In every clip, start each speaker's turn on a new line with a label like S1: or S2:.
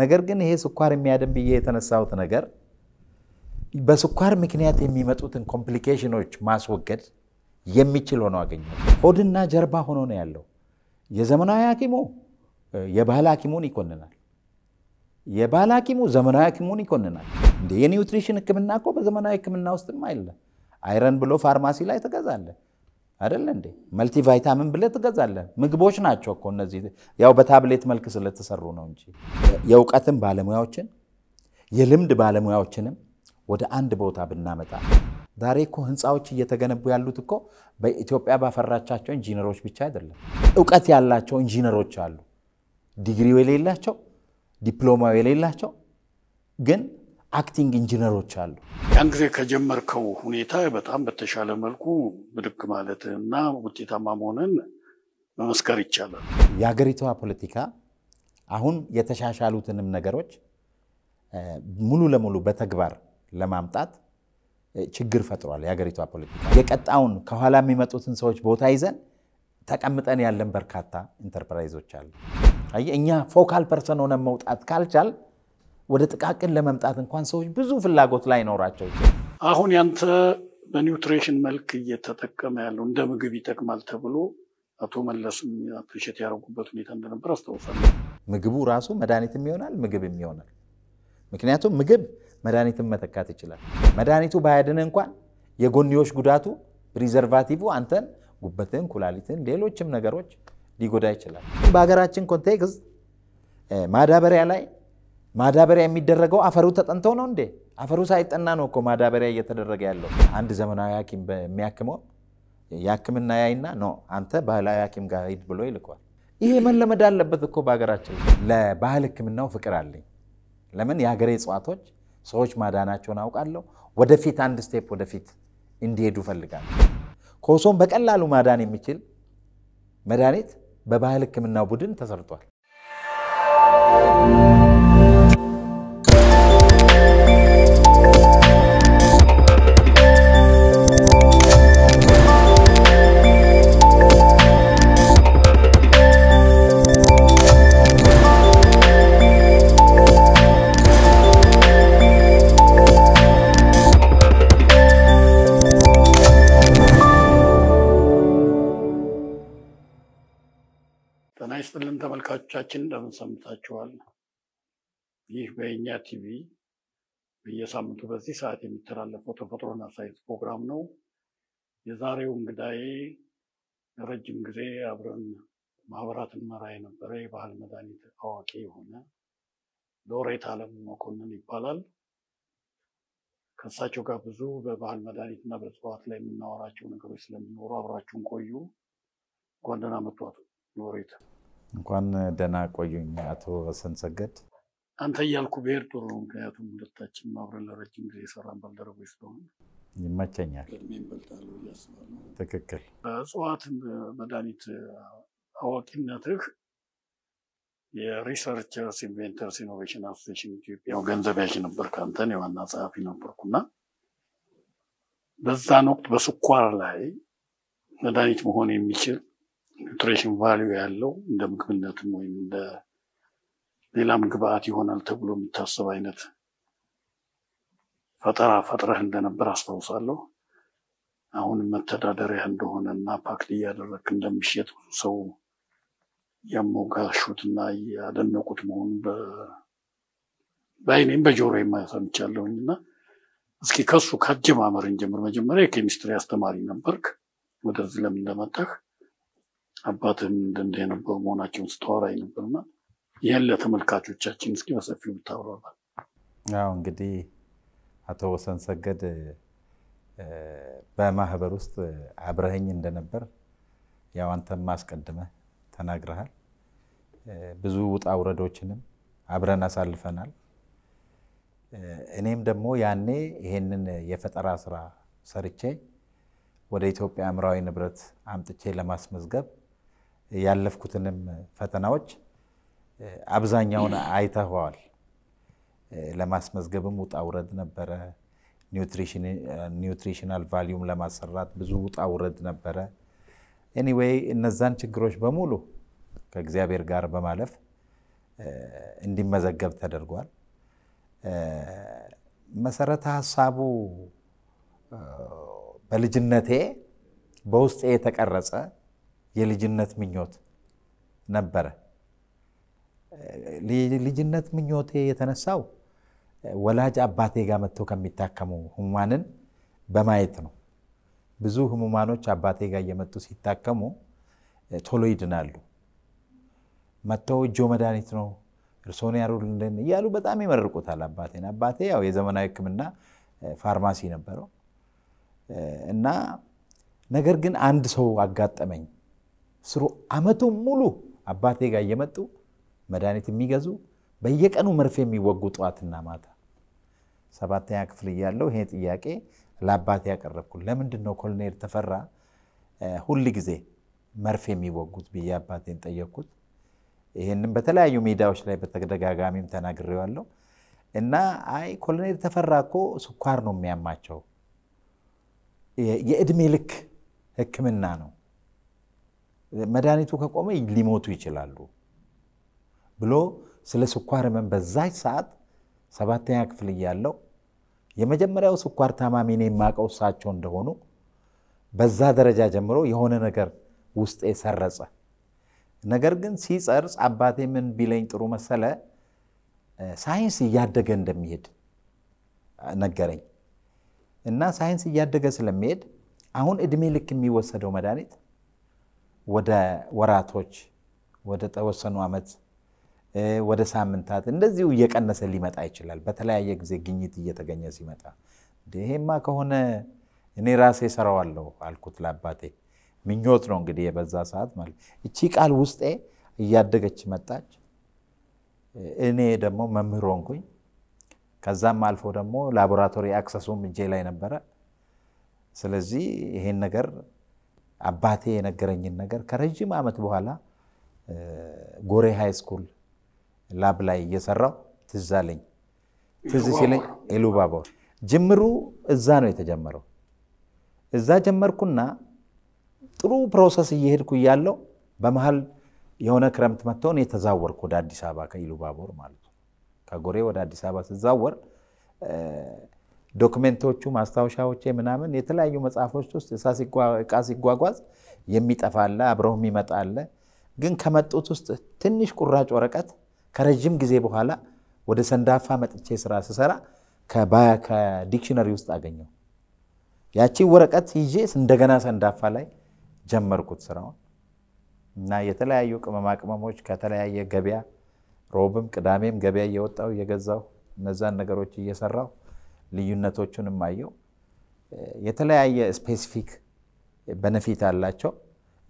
S1: ነገር ግን ይሄ ስኳር የሚያደን ብዬ የተነሳሁት ነገር በስኳር ምክንያት የሚመጡትን ኮምፕሊኬሽኖች ማስወገድ የሚችል ሆኖ አገኘ። ሆድና ጀርባ ሆኖ ነው ያለው። የዘመናዊ ሐኪሙ የባህል ሐኪሙን ይኮንናል። የባህል ሐኪሙ ዘመናዊ ሐኪሙን ይኮንናል። እንደ የኒውትሪሽን ሕክምና እኮ በዘመናዊ ሕክምና ውስጥም አይለ አይረን ብሎ ፋርማሲ ላይ ትገዛለህ። አይደለ እንዴ? መልቲ ቫይታሚን ብለህ ትገዛለህ። ምግቦች ናቸው እኮ እነዚህ። ያው በታብሌት መልክ ስለተሰሩ ነው እንጂ የእውቀትን ባለሙያዎችን የልምድ ባለሙያዎችንም ወደ አንድ ቦታ ብናመጣ ዛሬ እኮ ህንፃዎች እየተገነቡ ያሉት እኮ በኢትዮጵያ ባፈራቻቸው ኢንጂነሮች ብቻ አይደለም። እውቀት ያላቸው ኢንጂነሮች አሉ፣ ዲግሪው የሌላቸው ዲፕሎማው የሌላቸው ግን አክቲንግ ኢንጂነሮች አሉ።
S2: ያን ጊዜ ከጀመርከው ሁኔታ በጣም በተሻለ መልኩ ብድግ ማለት እና ውጤታማ መሆንን መመስከር ይቻላል።
S1: የሀገሪቷ ፖለቲካ አሁን የተሻሻሉትንም ነገሮች ሙሉ ለሙሉ በተግባር ለማምጣት ችግር ፈጥሯል። የሀገሪቷ ፖለቲካ የቀጣውን ከኋላ የሚመጡትን ሰዎች ቦታ ይዘን ተቀምጠን ያለን በርካታ ኢንተርፕራይዞች አሉ። እኛ ፎካል ፐርሰን ሆነን መውጣት ካልቻል ወደ ጥቃቅን ለመምጣት እንኳን ሰዎች ብዙ ፍላጎት ላይ ይኖራቸው።
S2: አሁን ያንተ በኒውትሪሽን መልክ እየተጠቀመ ያለው እንደ ምግብ ይጠቅማል ተብሎ አቶ መለስም አፕሪሼት ያደረጉበት ሁኔታ እንደነበር አስታውሳለሁ።
S1: ምግቡ ራሱ መድኃኒትም ይሆናል፣ ምግብም ይሆናል። ምክንያቱም ምግብ መድኃኒትን መተካት ይችላል። መድኃኒቱ ባያድን እንኳን የጎንዮሽ ጉዳቱ ፕሪዘርቫቲቭ አንተን ጉበትን፣ ኩላሊትን፣ ሌሎችም ነገሮች ሊጎዳ ይችላል። በሀገራችን ኮንቴክስት ማዳበሪያ ላይ ማዳበሪያ የሚደረገው አፈሩ ተጠንተው ነው እንዴ? አፈሩ ሳይጠና ነው እኮ ማዳበሪያ እየተደረገ ያለው። አንድ ዘመናዊ ሐኪም የሚያክመው የሕክምና ያይና ነው አንተ ባህላዊ ሐኪም ጋር ሂድ ብሎ ይልቋል። ይሄ መለመድ አለበት እኮ በሀገራችን። ለባህል ሕክምናው ፍቅር አለኝ። ለምን የሀገሬ እጽዋቶች ሰዎች ማዳናቸውን አውቃለሁ። ወደፊት አንድ ስቴፕ ወደፊት እንዲሄዱ ፈልጋል። ኮሶን በቀላሉ ማዳን የሚችል መድኃኒት በባህል ሕክምና ቡድን ተሰርቷል።
S2: ተመልካቾቻችን እንደምን ሰምታችኋል? ይህ በኛ ቲቪ በየሳምንቱ በዚህ ሰዓት የሚተላለፈው ተፈጥሮና ሳይንስ ፕሮግራም ነው። የዛሬው እንግዳዬ ለረጅም ጊዜ አብረን ማህበራት መራ የነበረ የባህል መድኃኒት አዋቂ የሆነ ሎሬት አለም መኮንን ይባላል። ከእሳቸው ጋር ብዙ በባህል መድኃኒት እና በእጽዋት ላይ የምናወራቸው ነገሮች ስለሚኖሩ አብራችሁን ቆዩ። ጓንደና መጥቷት ሎሬት
S1: እንኳን ደህና ቆዩኝ አቶ ስንሰገድ።
S2: አንተ እያልኩ ብሄድ ጥሩ ነው። ምክንያቱም ሁለታችን አብረን ለረጅም ጊዜ የሰራን ባልደረቦች ስለሆነ ይመቸኛል። ትክክል። እጽዋት መድኃኒት አዋቂነትህ የሪሰርቸርስ ኢንቨንተርስ ኢኖቬሽን አሶሴሽን ኢትዮጵያው ገንዘብ ያዥ ነበር። ከአንተን የዋና ጸሐፊ ነበርኩና በዛን ወቅት በስኳር ላይ መድኃኒት መሆን የሚችል ኒትሬሽን ቫሊዩ ያለው እንደ ምግብነትም ወይም እንደ ሌላም ግብአት ይሆናል ተብሎ የሚታሰብ አይነት ፈጠራ ፈጥረህ እንደነበር አስታውሳለሁ። አሁን መተዳደሪያ እንደሆነ እና ፓክት እያደረግ እንደሚሸጥ ብዙ ሰው እና ያደነቁት መሆኑን በአይኔም በጆሮ የማሰምቻለሁኝ እና እስኪ ከሱ ከአጀማመርን ጀምር። መጀመሪያ የኬሚስትሪ አስተማሪ ነበርክ፣ ወደዚህ ለምን ለመጣህ? አባትህም እንደዚህ የነበሩ መሆናቸውን ስተዋራይ ነበርና ይህን ለተመልካቾቻችን እስኪ በሰፊው ብታብራራል።
S1: አዎ እንግዲህ አቶ ወሰን ሰገድ በማህበር ውስጥ አብረህኝ እንደነበር ያው አንተም አስቀድመህ ተናግረሃል። ብዙ ውጣ ውረዶችንም አብረን አሳልፈናል። እኔም ደግሞ ያኔ ይሄንን የፈጠራ ስራ ሰርቼ ወደ ኢትዮጵያ አእምሯዊ ንብረት አምጥቼ ለማስመዝገብ ያለፍኩትንም ፈተናዎች አብዛኛውን አይተኸዋል። ለማስመዝገብም ውጣ ውረድ ነበረ። ኒውትሪሽናል ቫሊዩም ለማሰራት ብዙ ውጣ ውረድ ነበረ። ኤኒዌይ እነዛን ችግሮች በሙሉ ከእግዚአብሔር ጋር በማለፍ እንዲመዘገብ ተደርጓል። መሰረተ ሀሳቡ በልጅነቴ በውስጤ የተቀረጸ የልጅነት ምኞት ነበረ። ልጅነት ምኞቴ የተነሳው ወላጅ አባቴ ጋር መጥቶ ከሚታከሙ ህሙማንን በማየት ነው። ብዙ ህሙማኖች አባቴ ጋር እየመጡ ሲታከሙ ቶሎ ይድናሉ። መጥተው እጆ መድኃኒት ነው እርሶን ያሩልን እያሉ በጣም ይመርቁታል አባቴን። አባቴ ያው የዘመናዊ ሕክምና ፋርማሲ ነበረው እና ነገር ግን አንድ ሰው አጋጠመኝ ስሩ አመቱን ሙሉ አባቴ ጋር እየመጡ መድኃኒት የሚገዙ በየቀኑ መርፌ የሚወጉ ጠዋትና ማታ። ሰባተኛ ክፍል እያለው ይሄ ጥያቄ ለአባቴ ያቀረብኩ፣ ለምንድን ነው ኮሎኔል ተፈራ ሁል ጊዜ መርፌ የሚወጉት ብዬ አባቴን ጠየቅኩት። ይህንም በተለያዩ ሜዳዎች ላይ በተደጋጋሚም ተናግሬዋለሁ እና አይ ኮሎኔል ተፈራ እኮ ስኳር ነው የሚያማቸው፣ የእድሜ ልክ ሕክምና ነው መድኃኒቱ ከቆመ ሊሞቱ ይችላሉ ብሎ ስለ ስኳር ህመም በዛች ሰዓት ሰባተኛ ክፍል እያለው የመጀመሪያው ስኳር ታማሚ እኔ የማውቀው እሳቸው እንደሆኑ በዛ ደረጃ ጀምሮ የሆነ ነገር ውስጤ ሰረጸ። ነገር ግን ሲጸርጽ አባቴ ምን ቢለኝ ጥሩ መሰለ፣ ሳይንስ እያደገ እንደሚሄድ ነገረኝ እና ሳይንስ እያደገ ስለሚሄድ አሁን እድሜ ልክ የሚወሰደው መድኃኒት ወደ ወራቶች፣ ወደ ተወሰኑ ዓመት፣ ወደ ሳምንታት እንደዚሁ እየቀነሰ ሊመጣ ይችላል። በተለያየ ጊዜ ግኝት እየተገኘ ሲመጣ ይሄማ ከሆነ እኔ ራሴ ሰራዋለሁ አልኩት ለአባቴ። ምኞት ነው እንግዲህ የበዛ ሰዓት ማለት እቺ ቃል ውስጤ እያደገች መጣች። እኔ ደግሞ መምህር ሆንኩኝ። ከዛም አልፎ ደግሞ ላቦራቶሪ አክሰሱም እጄ ላይ ነበረ። ስለዚህ ይሄን ነገር አባቴ የነገረኝን ነገር ከረዥም ዓመት በኋላ ጎሬ ሃይ ስኩል ላብ ላይ እየሰራው ትዝ አለኝ። ትዝ ሲለኝ ኢሉባቦር ጅምሩ እዛ ነው የተጀመረው። እዛ ጀመርኩና ጥሩ ፕሮሰስ እየሄድኩ እያለው በመሀል የሆነ ክረምት መጥቶ እኔ ተዛወርኩ ወደ አዲስ አበባ ከኢሉባቦር ማለት ነው። ከጎሬ ወደ አዲስ አበባ ስዛወር ዶክሜንቶቹ ማስታወሻዎቼ ምናምን የተለያዩ መጽሐፎች ውስጥ እቃ ሲጓጓዝ የሚጠፋለ አብረውም ይመጣለ። ግን ከመጡት ውስጥ ትንሽ ቁራጭ ወረቀት ከረዥም ጊዜ በኋላ ወደ ሰንዳፋ መጥቼ ስራ ስሰራ ከዲክሽነሪ ውስጥ አገኘው። ያቺ ወረቀት ይዤ እንደገና ሰንዳፋ ላይ ጀመርኩት ስራውን እና የተለያዩ ቅመማ ቅመሞች ከተለያየ ገበያ ሮብም ቅዳሜም ገበያ እየወጣው እየገዛው እነዛን ነገሮች እየሰራው ልዩነቶቹንም አየው። የተለያየ ስፔሲፊክ በነፊት አላቸው።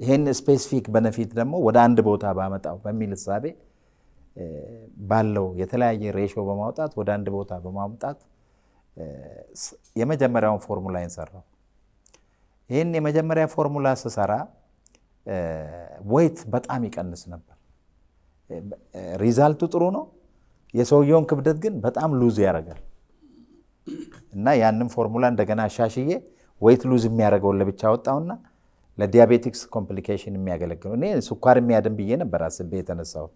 S1: ይህን ስፔሲፊክ በነፊት ደግሞ ወደ አንድ ቦታ ባመጣው በሚል እሳቤ ባለው የተለያየ ሬሾ በማውጣት ወደ አንድ ቦታ በማምጣት የመጀመሪያውን ፎርሙላ ይንሰራው። ይህን የመጀመሪያ ፎርሙላ ስሰራ ወይት በጣም ይቀንስ ነበር። ሪዛልቱ ጥሩ ነው። የሰውየውን ክብደት ግን በጣም ሉዝ ያደርጋል። እና ያንም ፎርሙላ እንደገና አሻሽዬ ወይት ሉዝ የሚያደርገውን ለብቻ አወጣውና ለዲያቤቲክስ ኮምፕሊኬሽን የሚያገለግለው እኔ ስኳር የሚያድን ብዬ ነበር አስቤ የተነሳሁት።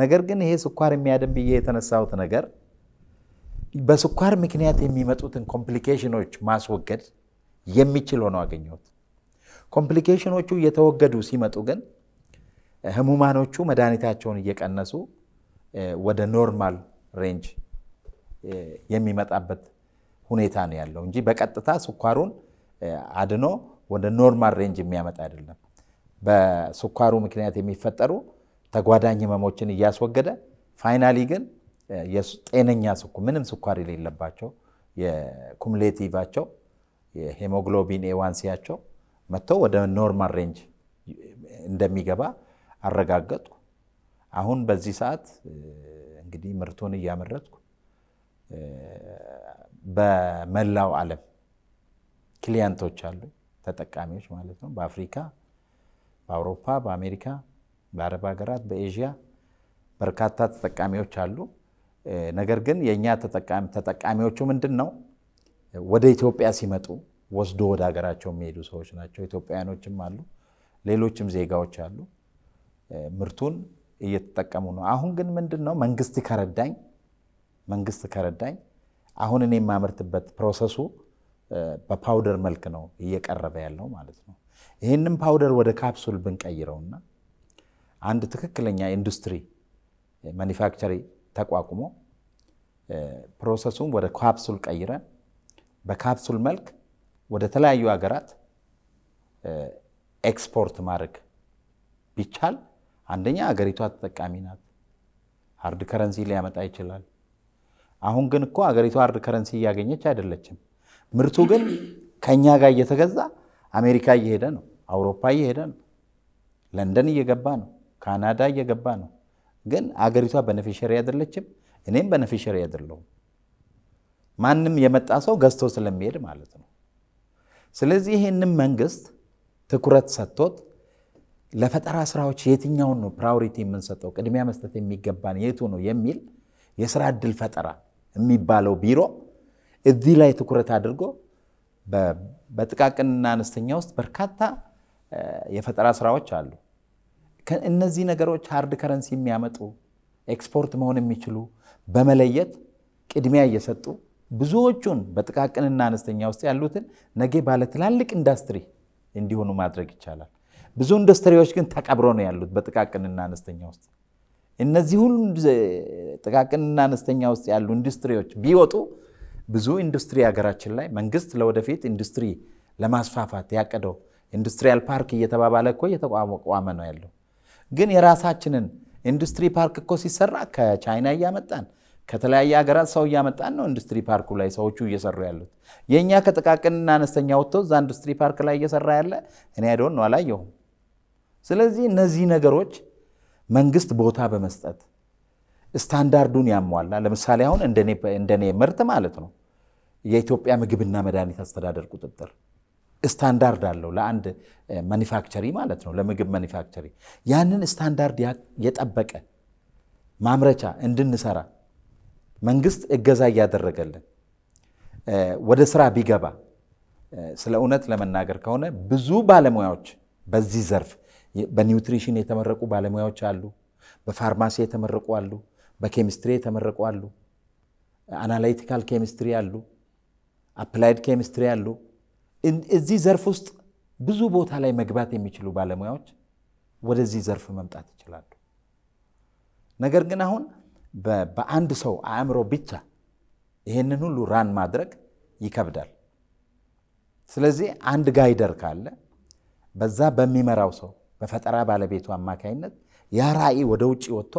S1: ነገር ግን ይሄ ስኳር የሚያድን ብዬ የተነሳሁት ነገር በስኳር ምክንያት የሚመጡትን ኮምፕሊኬሽኖች ማስወገድ የሚችል ሆነው አገኘሁት። ኮምፕሊኬሽኖቹ እየተወገዱ ሲመጡ ግን ህሙማኖቹ መድኃኒታቸውን እየቀነሱ ወደ ኖርማል ሬንጅ eh, የሚመጣበት ሁኔታ ነው ያለው እንጂ በቀጥታ ስኳሩን አድኖ ወደ ኖርማል ሬንጅ የሚያመጣ አይደለም። በስኳሩ ምክንያት የሚፈጠሩ ተጓዳኝ ህመሞችን እያስወገደ ፋይናሊ ግን ጤነኛ ስኩ ምንም ስኳር የሌለባቸው የኩሙሌቲቫቸው የሄሞግሎቢን ኤዋንሲያቸው መጥቶ ወደ ኖርማል ሬንጅ እንደሚገባ አረጋገጥኩ። አሁን በዚህ ሰዓት እንግዲህ ምርቱን እያመረትኩ በመላው ዓለም ክሊያንቶች አሉ፣ ተጠቃሚዎች ማለት ነው። በአፍሪካ፣ በአውሮፓ፣ በአሜሪካ፣ በአረብ ሀገራት፣ በኤዥያ በርካታ ተጠቃሚዎች አሉ። ነገር ግን የእኛ ተጠቃሚዎቹ ምንድን ነው ወደ ኢትዮጵያ ሲመጡ ወስዶ ወደ ሀገራቸው የሚሄዱ ሰዎች ናቸው። ኢትዮጵያውያኖችም አሉ፣ ሌሎችም ዜጋዎች አሉ። ምርቱን እየተጠቀሙ ነው። አሁን ግን ምንድን ነው መንግስት ከረዳኝ መንግስት ከረዳኝ አሁን እኔ የማመርትበት ፕሮሰሱ በፓውደር መልክ ነው እየቀረበ ያለው ማለት ነው። ይህንም ፓውደር ወደ ካፕሱል ብንቀይረውና አንድ ትክክለኛ ኢንዱስትሪ ማኒፋክቸሪ ተቋቁሞ ፕሮሰሱን ወደ ካፕሱል ቀይረን በካፕሱል መልክ ወደ ተለያዩ ሀገራት ኤክስፖርት ማድረግ ቢቻል አንደኛ ሀገሪቷ ተጠቃሚ ናት። ሀርድ ከረንሲ ሊያመጣ ይችላል። አሁን ግን እኮ አገሪቱ ሃርድ ከረንሲ እያገኘች አይደለችም። ምርቱ ግን ከእኛ ጋር እየተገዛ አሜሪካ እየሄደ ነው፣ አውሮፓ እየሄደ ነው፣ ለንደን እየገባ ነው፣ ካናዳ እየገባ ነው። ግን አገሪቷ በነፊሸሪ አይደለችም፣ እኔም በነፊሸሪ አይደለሁም። ማንም የመጣ ሰው ገዝቶ ስለሚሄድ ማለት ነው። ስለዚህ ይህንም መንግስት ትኩረት ሰጥቶት ለፈጠራ ስራዎች የትኛውን ነው ፕራዮሪቲ የምንሰጠው ቅድሚያ መስጠት የሚገባን የቱ ነው የሚል የስራ እድል ፈጠራ የሚባለው ቢሮ እዚህ ላይ ትኩረት አድርጎ በጥቃቅንና አነስተኛ ውስጥ በርካታ የፈጠራ ስራዎች አሉ። እነዚህ ነገሮች ሀርድ ከረንሲ የሚያመጡ ኤክስፖርት መሆን የሚችሉ በመለየት ቅድሚያ እየሰጡ ብዙዎቹን በጥቃቅንና አነስተኛ ውስጥ ያሉትን ነገ ባለ ትላልቅ ኢንዱስትሪ እንዲሆኑ ማድረግ ይቻላል። ብዙ ኢንዱስትሪዎች ግን ተቀብሮ ነው ያሉት በጥቃቅንና አነስተኛ ውስጥ እነዚህ ሁሉ ጥቃቅንና አነስተኛ ውስጥ ያሉ ኢንዱስትሪዎች ቢወጡ ብዙ ኢንዱስትሪ ሀገራችን ላይ መንግስት ለወደፊት ኢንዱስትሪ ለማስፋፋት ያቀደው ኢንዱስትሪያል ፓርክ እየተባባለ እኮ እየተቋቋመ ነው ያለው። ግን የራሳችንን ኢንዱስትሪ ፓርክ እኮ ሲሰራ ከቻይና እያመጣን ከተለያየ ሀገራት ሰው እያመጣን ነው ኢንዱስትሪ ፓርኩ ላይ ሰዎቹ እየሰሩ ያሉት። የእኛ ከጥቃቅንና አነስተኛ ወጥቶ እዛ ኢንዱስትሪ ፓርክ ላይ እየሰራ ያለ እኔ አይደሆን ነው አላየሁም። ስለዚህ እነዚህ ነገሮች መንግስት ቦታ በመስጠት ስታንዳርዱን ያሟላ ለምሳሌ አሁን እንደኔ ምርት ማለት ነው የኢትዮጵያ ምግብና መድኃኒት አስተዳደር ቁጥጥር ስታንዳርድ አለው ለአንድ ማኒፋክቸሪ ማለት ነው ለምግብ ማኒፋክቸሪ ያንን ስታንዳርድ የጠበቀ ማምረቻ እንድንሰራ መንግስት እገዛ እያደረገልን ወደ ስራ ቢገባ ስለ እውነት ለመናገር ከሆነ ብዙ ባለሙያዎች በዚህ ዘርፍ በኒውትሪሽን የተመረቁ ባለሙያዎች አሉ፣ በፋርማሲ የተመረቁ አሉ፣ በኬሚስትሪ የተመረቁ አሉ፣ አናላይቲካል ኬሚስትሪ አሉ፣ አፕላይድ ኬሚስትሪ አሉ። እዚህ ዘርፍ ውስጥ ብዙ ቦታ ላይ መግባት የሚችሉ ባለሙያዎች ወደዚህ ዘርፍ መምጣት ይችላሉ። ነገር ግን አሁን በአንድ ሰው አእምሮ ብቻ ይህንን ሁሉ ራን ማድረግ ይከብዳል። ስለዚህ አንድ ጋይደር ካለ በዛ በሚመራው ሰው በፈጠራ ባለቤቱ አማካይነት ያ ራዕይ ወደ ውጭ ወጥቶ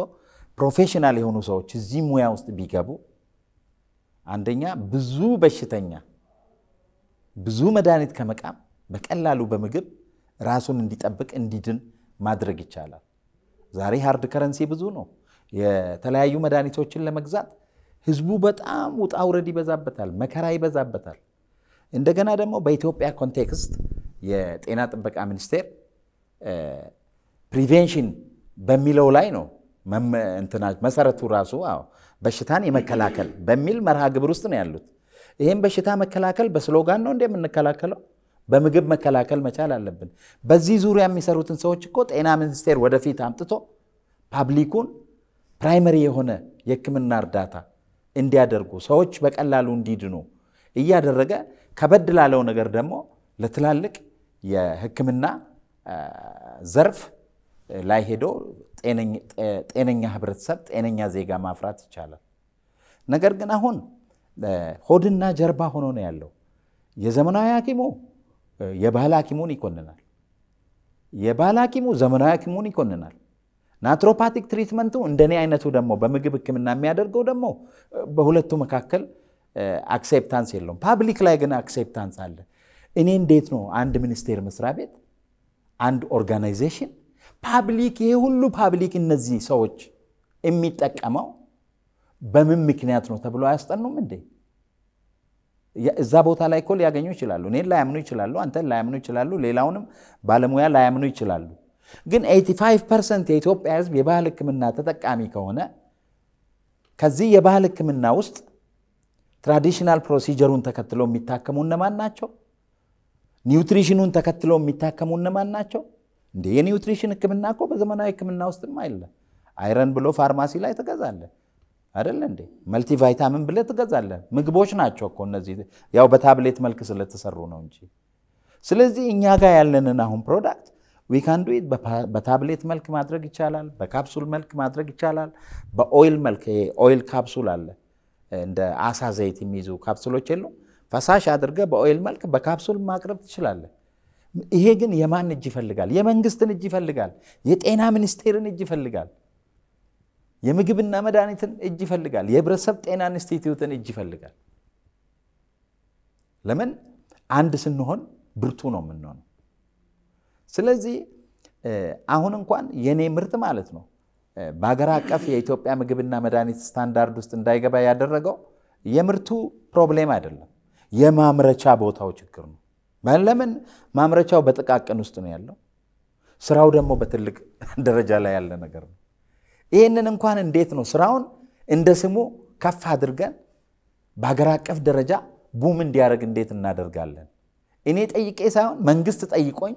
S1: ፕሮፌሽናል የሆኑ ሰዎች እዚህ ሙያ ውስጥ ቢገቡ አንደኛ ብዙ በሽተኛ ብዙ መድኃኒት ከመቃም በቀላሉ በምግብ ራሱን እንዲጠብቅ እንዲድን ማድረግ ይቻላል። ዛሬ ሃርድ ከረንሲ ብዙ ነው። የተለያዩ መድኃኒቶችን ለመግዛት ህዝቡ በጣም ውጣ ውረድ ይበዛበታል፣ መከራ ይበዛበታል። እንደገና ደግሞ በኢትዮጵያ ኮንቴክስት የጤና ጥበቃ ሚኒስቴር ፕሪቬንሽን በሚለው ላይ ነው መሰረቱ ራሱ። በሽታን የመከላከል በሚል መርሃ ግብር ውስጥ ነው ያሉት። ይህም በሽታ መከላከል በስሎጋን ነው እንደ የምንከላከለው፣ በምግብ መከላከል መቻል አለብን። በዚህ ዙሪያ የሚሰሩትን ሰዎች እኮ ጤና ሚኒስቴር ወደፊት አምጥቶ ፓብሊኩን ፕራይመሪ የሆነ የሕክምና እርዳታ እንዲያደርጉ ሰዎች በቀላሉ እንዲድኑ እያደረገ ከበድ ላለው ነገር ደግሞ ለትላልቅ የሕክምና ዘርፍ ላይ ሄዶ ጤነኛ ህብረተሰብ፣ ጤነኛ ዜጋ ማፍራት ይቻላል። ነገር ግን አሁን ሆድና ጀርባ ሆኖ ነው ያለው። የዘመናዊ ሐኪሙ የባህል ሐኪሙን ይኮንናል። የባህል ሐኪሙ ዘመናዊ ሐኪሙን ይኮንናል። ናትሮፓቲክ ትሪትመንቱ እንደኔ አይነቱ ደግሞ በምግብ ህክምና የሚያደርገው ደግሞ በሁለቱ መካከል አክሴፕታንስ የለውም። ፓብሊክ ላይ ግን አክሴፕታንስ አለ። እኔ እንዴት ነው አንድ ሚኒስቴር መስሪያ ቤት አንድ ኦርጋናይዜሽን ፓብሊክ ይሄ ሁሉ ፓብሊክ እነዚህ ሰዎች የሚጠቀመው በምን ምክንያት ነው ተብሎ አያስጠኑም እንዴ? እዛ ቦታ ላይ እኮ ሊያገኙ ይችላሉ። እኔን ላያምኑ ይችላሉ፣ አንተን ላያምኑ ይችላሉ፣ ሌላውንም ባለሙያ ላያምኑ ይችላሉ። ግን 85 ፐርሰንት የኢትዮጵያ ሕዝብ የባህል ሕክምና ተጠቃሚ ከሆነ ከዚህ የባህል ሕክምና ውስጥ ትራዲሽናል ፕሮሲጀሩን ተከትሎ የሚታከሙ እነማን ናቸው? ኒውትሪሽኑን ተከትለው የሚታከሙ እነማን ናቸው? እንዴ የኒውትሪሽን ህክምና እኮ በዘመናዊ ህክምና ውስጥም አይለ አይረን ብሎ ፋርማሲ ላይ ትገዛለ አደለ እንዴ? መልቲ ቫይታሚን ብለ ትገዛለ። ምግቦች ናቸው እኮ እነዚህ፣ ያው በታብሌት መልክ ስለተሰሩ ነው እንጂ። ስለዚህ እኛ ጋር ያለንን አሁን ፕሮዳክት ዊካንዱ በታብሌት መልክ ማድረግ ይቻላል። በካፕሱል መልክ ማድረግ ይቻላል። በኦይል መልክ ኦይል ካፕሱል አለ እንደ አሳ ዘይት የሚይዙ ካፕሱሎች የሉም ፈሳሽ አድርገ በኦይል መልክ በካፕሱል ማቅረብ ትችላለህ። ይሄ ግን የማን እጅ ይፈልጋል? የመንግስትን እጅ ይፈልጋል። የጤና ሚኒስቴርን እጅ ይፈልጋል። የምግብና መድኃኒትን እጅ ይፈልጋል። የህብረተሰብ ጤና ኢንስቲትዩትን እጅ ይፈልጋል። ለምን አንድ ስንሆን ብርቱ ነው የምንሆነው። ስለዚህ አሁን እንኳን የኔ ምርት ማለት ነው በሀገር አቀፍ የኢትዮጵያ ምግብና መድኃኒት ስታንዳርድ ውስጥ እንዳይገባ ያደረገው የምርቱ ፕሮብሌም አይደለም። የማምረቻ ቦታው ችግር ነው። ለምን ማምረቻው በጥቃቅን ውስጥ ነው ያለው፣ ስራው ደግሞ በትልቅ ደረጃ ላይ ያለ ነገር ነው። ይህንን እንኳን እንዴት ነው ስራውን እንደ ስሙ ከፍ አድርገን በሀገር አቀፍ ደረጃ ቡም እንዲያደርግ እንዴት እናደርጋለን? እኔ ጠይቄ ሳይሆን መንግስት ጠይቆኝ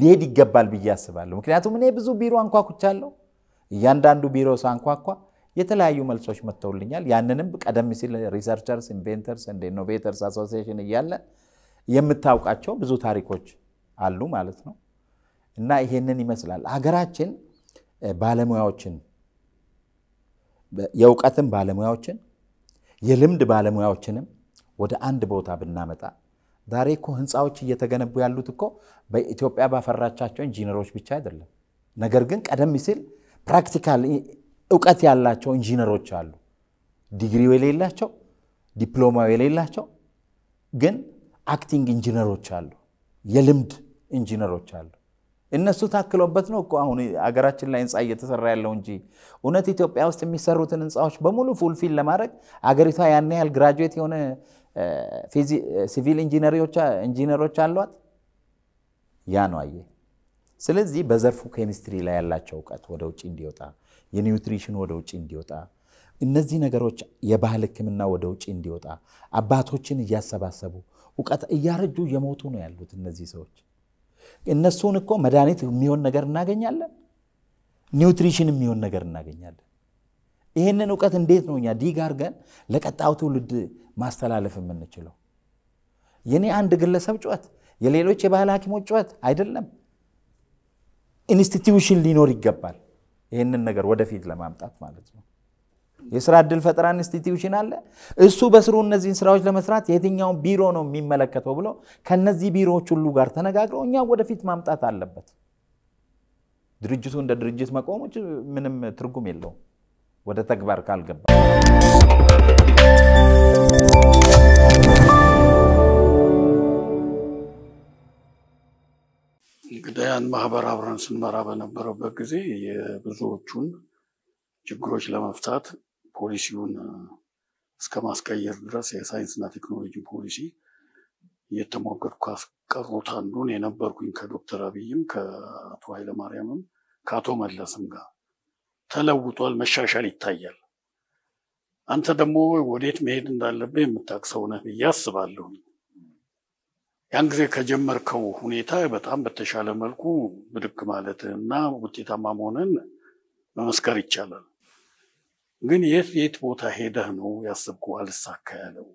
S1: ሊሄድ ይገባል ብዬ አስባለሁ። ምክንያቱም እኔ ብዙ ቢሮ አንኳኩቻለሁ። እያንዳንዱ ቢሮ ሳንኳኳ የተለያዩ መልሶች መጥተውልኛል። ያንንም ቀደም ሲል ሪሰርቸርስ፣ ኢንቬንተርስ እንደ ኢኖቬተርስ አሶሲሽን እያለ የምታውቃቸው ብዙ ታሪኮች አሉ ማለት ነው። እና ይሄንን ይመስላል ሀገራችን ባለሙያዎችን የእውቀትን ባለሙያዎችን የልምድ ባለሙያዎችንም ወደ አንድ ቦታ ብናመጣ ዛሬ እኮ ህንፃዎች እየተገነቡ ያሉት እኮ በኢትዮጵያ ባፈራቻቸው ኢንጂነሮች ብቻ አይደለም። ነገር ግን ቀደም ሲል ፕራክቲካል እውቀት ያላቸው ኢንጂነሮች አሉ። ዲግሪው የሌላቸው ዲፕሎማው የሌላቸው ግን አክቲንግ ኢንጂነሮች አሉ፣ የልምድ ኢንጂነሮች አሉ። እነሱ ታክሎበት ነው እኮ አሁን አገራችን ላይ ህንፃ እየተሰራ ያለው እንጂ እውነት ኢትዮጵያ ውስጥ የሚሰሩትን ህንፃዎች በሙሉ ፉልፊል ለማድረግ አገሪቷ ያን ያህል ግራጁዌት የሆነ ሲቪል ኢንጂነሮች አሏት። ያ ነው አየ። ስለዚህ በዘርፉ ኬሚስትሪ ላይ ያላቸው እውቀት ወደ ውጭ እንዲወጣ የኒውትሪሽን ወደ ውጭ እንዲወጣ እነዚህ ነገሮች የባህል ሕክምና ወደ ውጭ እንዲወጣ አባቶችን እያሰባሰቡ እውቀት እያረጁ እየሞቱ ነው ያሉት እነዚህ ሰዎች። እነሱን እኮ መድኃኒት የሚሆን ነገር እናገኛለን፣ ኒውትሪሽን የሚሆን ነገር እናገኛለን። ይህንን እውቀት እንዴት ነው እኛ ዲግ አድርገን ለቀጣው ትውልድ ማስተላለፍ የምንችለው? የኔ አንድ ግለሰብ ጩኸት፣ የሌሎች የባህል ሐኪሞች ጩኸት አይደለም። ኢንስቲትዩሽን ሊኖር ይገባል። ይህንን ነገር ወደፊት ለማምጣት ማለት ነው። የስራ እድል ፈጠራ ኢንስቲትዩሽን አለ። እሱ በስሩ እነዚህን ስራዎች ለመስራት የትኛውን ቢሮ ነው የሚመለከተው ብሎ ከነዚህ ቢሮዎች ሁሉ ጋር ተነጋግረው እኛ ወደፊት ማምጣት አለበት። ድርጅቱ እንደ ድርጅት መቆሞች ምንም ትርጉም የለውም ወደ ተግባር ካልገባ
S2: እንግዲህ ያን ማህበር አብረን ስንመራ በነበረበት ጊዜ የብዙዎቹን ችግሮች ለመፍታት ፖሊሲውን እስከ ማስቀየር ድረስ የሳይንስና ቴክኖሎጂ ፖሊሲ እየተሟገድኩ ካስቀሩት አንዱን የነበርኩኝ ከዶክተር አብይም ከአቶ ኃይለማርያምም ከአቶ መለስም ጋር ተለውጧል፣ መሻሻል ይታያል። አንተ ደግሞ ወዴት መሄድ እንዳለብህ የምታውቅ ሰው ነህ ብዬ አስባለሁኝ። ያን ጊዜ ከጀመርከው ሁኔታ በጣም በተሻለ መልኩ ብድግ ማለት እና ውጤታማ መሆንን መመስከር ይቻላል። ግን የት የት ቦታ ሄደህ ነው ያስብኩ አልሳካ ያለው?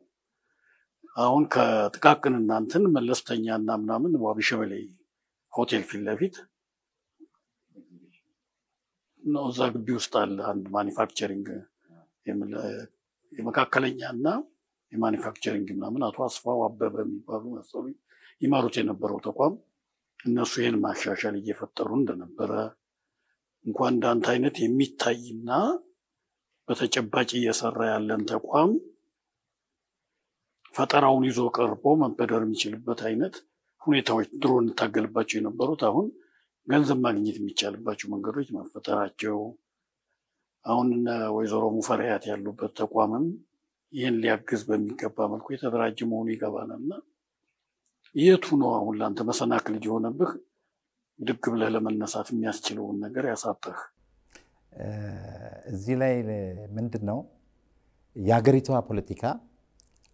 S2: አሁን ከጥቃቅን እናንትን መለስተኛ እና ምናምን ዋቢ ሸበሌ ሆቴል ፊት ለፊት ነው እዛ ግቢ ውስጥ አለ አንድ ማኒፋክቸሪንግ የመካከለኛ እና የማኒፋክቸሪንግ ምናምን አቶ አስፋው አበበ የሚባሉ መሰሉኝ ይማሩት የነበረው ተቋም እነሱ ይህን ማሻሻል እየፈጠሩ እንደነበረ እንኳን እንዳንተ አይነት የሚታይና በተጨባጭ እየሰራ ያለን ተቋም ፈጠራውን ይዞ ቀርቦ መበደር የሚችልበት አይነት ሁኔታዎች ድሮ እንታገልባቸው የነበሩት አሁን ገንዘብ ማግኘት የሚቻልባቸው መንገዶች መፈጠራቸው አሁን ወይዘሮ ሙፈሪያት ያሉበት ተቋምም ይህን ሊያግዝ በሚገባ መልኩ የተደራጀ መሆኑ ይገባናል የቱ ነው አሁን ለአንተ መሰናክል የሆነብህ ድግ ብለህ ለመነሳት የሚያስችለውን
S1: ነገር ያሳጠህ? እዚህ ላይ ምንድን ነው የሀገሪቷ ፖለቲካ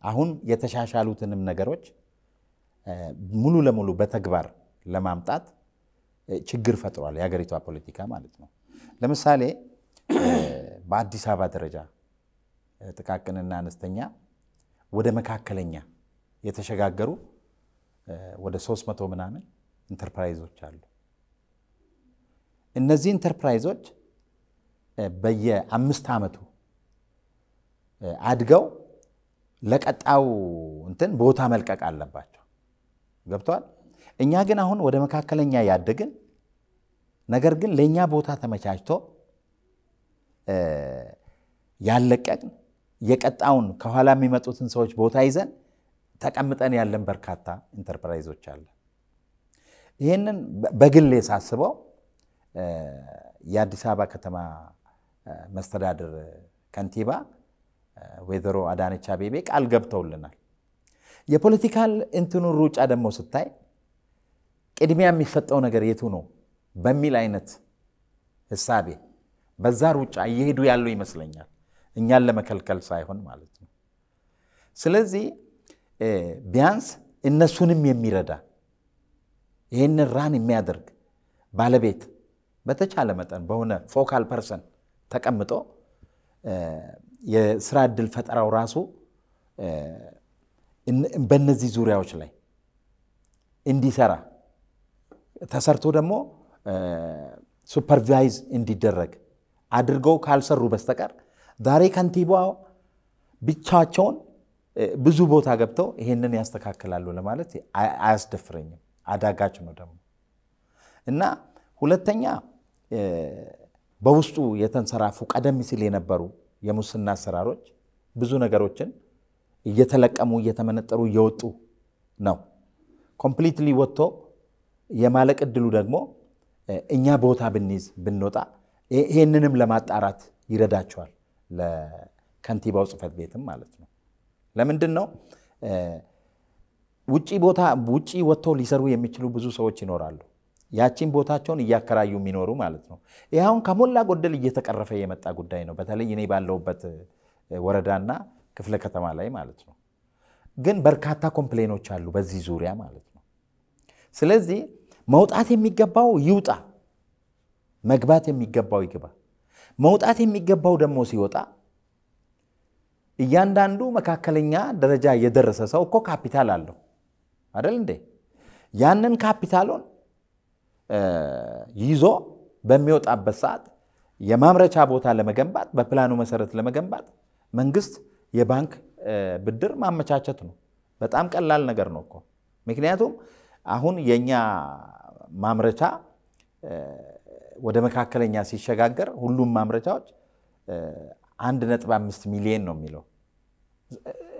S1: አሁን የተሻሻሉትንም ነገሮች ሙሉ ለሙሉ በተግባር ለማምጣት ችግር ፈጥሯል። የሀገሪቷ ፖለቲካ ማለት ነው። ለምሳሌ በአዲስ አበባ ደረጃ ጥቃቅንና አነስተኛ ወደ መካከለኛ የተሸጋገሩ ወደ 300 ምናምን ኢንተርፕራይዞች አሉ። እነዚህ ኢንተርፕራይዞች በየአምስት ዓመቱ አድገው ለቀጣው እንትን ቦታ መልቀቅ አለባቸው። ገብተዋል። እኛ ግን አሁን ወደ መካከለኛ ያደግን፣ ነገር ግን ለእኛ ቦታ ተመቻችቶ ያለቀቅን የቀጣውን ከኋላ የሚመጡትን ሰዎች ቦታ ይዘን ተቀምጠን ያለን በርካታ ኢንተርፕራይዞች አለ። ይህንን በግሌ ሳስበው የአዲስ አበባ ከተማ መስተዳድር ከንቲባ ወይዘሮ አዳነች አቤቤ ቃል ገብተውልናል። የፖለቲካል እንትኑን ሩጫ ደግሞ ስታይ ቅድሚያ የሚሰጠው ነገር የቱ ነው በሚል አይነት ህሳቤ በዛ ሩጫ እየሄዱ ያሉ ይመስለኛል። እኛን ለመከልከል ሳይሆን ማለት ነው። ስለዚህ ቢያንስ እነሱንም የሚረዳ ይህን ራን የሚያደርግ ባለቤት በተቻለ መጠን በሆነ ፎካል ፐርሰን ተቀምጦ የስራ እድል ፈጠራው ራሱ በእነዚህ ዙሪያዎች ላይ እንዲሰራ ተሰርቶ ደግሞ ሱፐርቫይዝ እንዲደረግ አድርገው ካልሰሩ በስተቀር ዛሬ ከንቲባ ብቻቸውን ብዙ ቦታ ገብተው ይሄንን ያስተካክላሉ ለማለት አያስደፍረኝም። አዳጋች ነው ደግሞ እና ሁለተኛ በውስጡ የተንሰራፉ ቀደም ሲል የነበሩ የሙስና አሰራሮች ብዙ ነገሮችን እየተለቀሙ እየተመነጠሩ እየወጡ ነው። ኮምፕሊትሊ ወጥቶ የማለቅ እድሉ ደግሞ እኛ ቦታ ብንይዝ ብንወጣ ይህንንም ለማጣራት ይረዳቸዋል፣ ለከንቲባው ጽሕፈት ቤትም ማለት ነው። ለምንድን ነው ውጭ ቦታ ውጭ ወጥተው ሊሰሩ የሚችሉ ብዙ ሰዎች ይኖራሉ። ያቺን ቦታቸውን እያከራዩ የሚኖሩ ማለት ነው። ይህ አሁን ከሞላ ጎደል እየተቀረፈ የመጣ ጉዳይ ነው። በተለይ እኔ ባለውበት ወረዳና ክፍለ ከተማ ላይ ማለት ነው። ግን በርካታ ኮምፕሌኖች አሉ በዚህ ዙሪያ ማለት ነው። ስለዚህ መውጣት የሚገባው ይውጣ፣ መግባት የሚገባው ይግባ። መውጣት የሚገባው ደግሞ ሲወጣ እያንዳንዱ መካከለኛ ደረጃ የደረሰ ሰው እኮ ካፒታል አለው አደል እንዴ? ያንን ካፒታሉን ይዞ በሚወጣበት ሰዓት የማምረቻ ቦታ ለመገንባት በፕላኑ መሰረት ለመገንባት መንግስት የባንክ ብድር ማመቻቸት ነው። በጣም ቀላል ነገር ነው እኮ ምክንያቱም አሁን የእኛ ማምረቻ ወደ መካከለኛ ሲሸጋገር ሁሉም ማምረቻዎች አንድ ነጥብ አምስት ሚሊየን ነው የሚለው።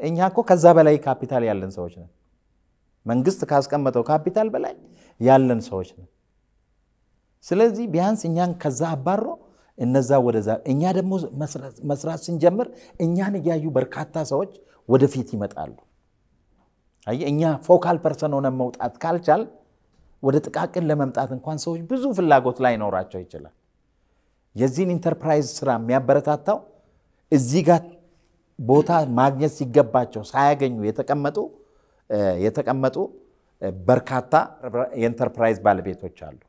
S1: እኛ እኮ ከዛ በላይ ካፒታል ያለን ሰዎች ነን። መንግስት ካስቀመጠው ካፒታል በላይ ያለን ሰዎች ነን። ስለዚህ ቢያንስ እኛን ከዛ አባሮ እነዛ ወደዛ እኛ ደግሞ መስራት ስንጀምር እኛን እያዩ በርካታ ሰዎች ወደፊት ይመጣሉ። እኛ ፎካል ፐርሰን ሆነን መውጣት ካልቻል ወደ ጥቃቅን ለመምጣት እንኳን ሰዎች ብዙ ፍላጎት ላይኖራቸው ይችላል። የዚህን ኢንተርፕራይዝ ስራ የሚያበረታታው እዚህ ጋር ቦታ ማግኘት ሲገባቸው ሳያገኙ የተቀመጡ የተቀመጡ በርካታ የኢንተርፕራይዝ ባለቤቶች አሉ።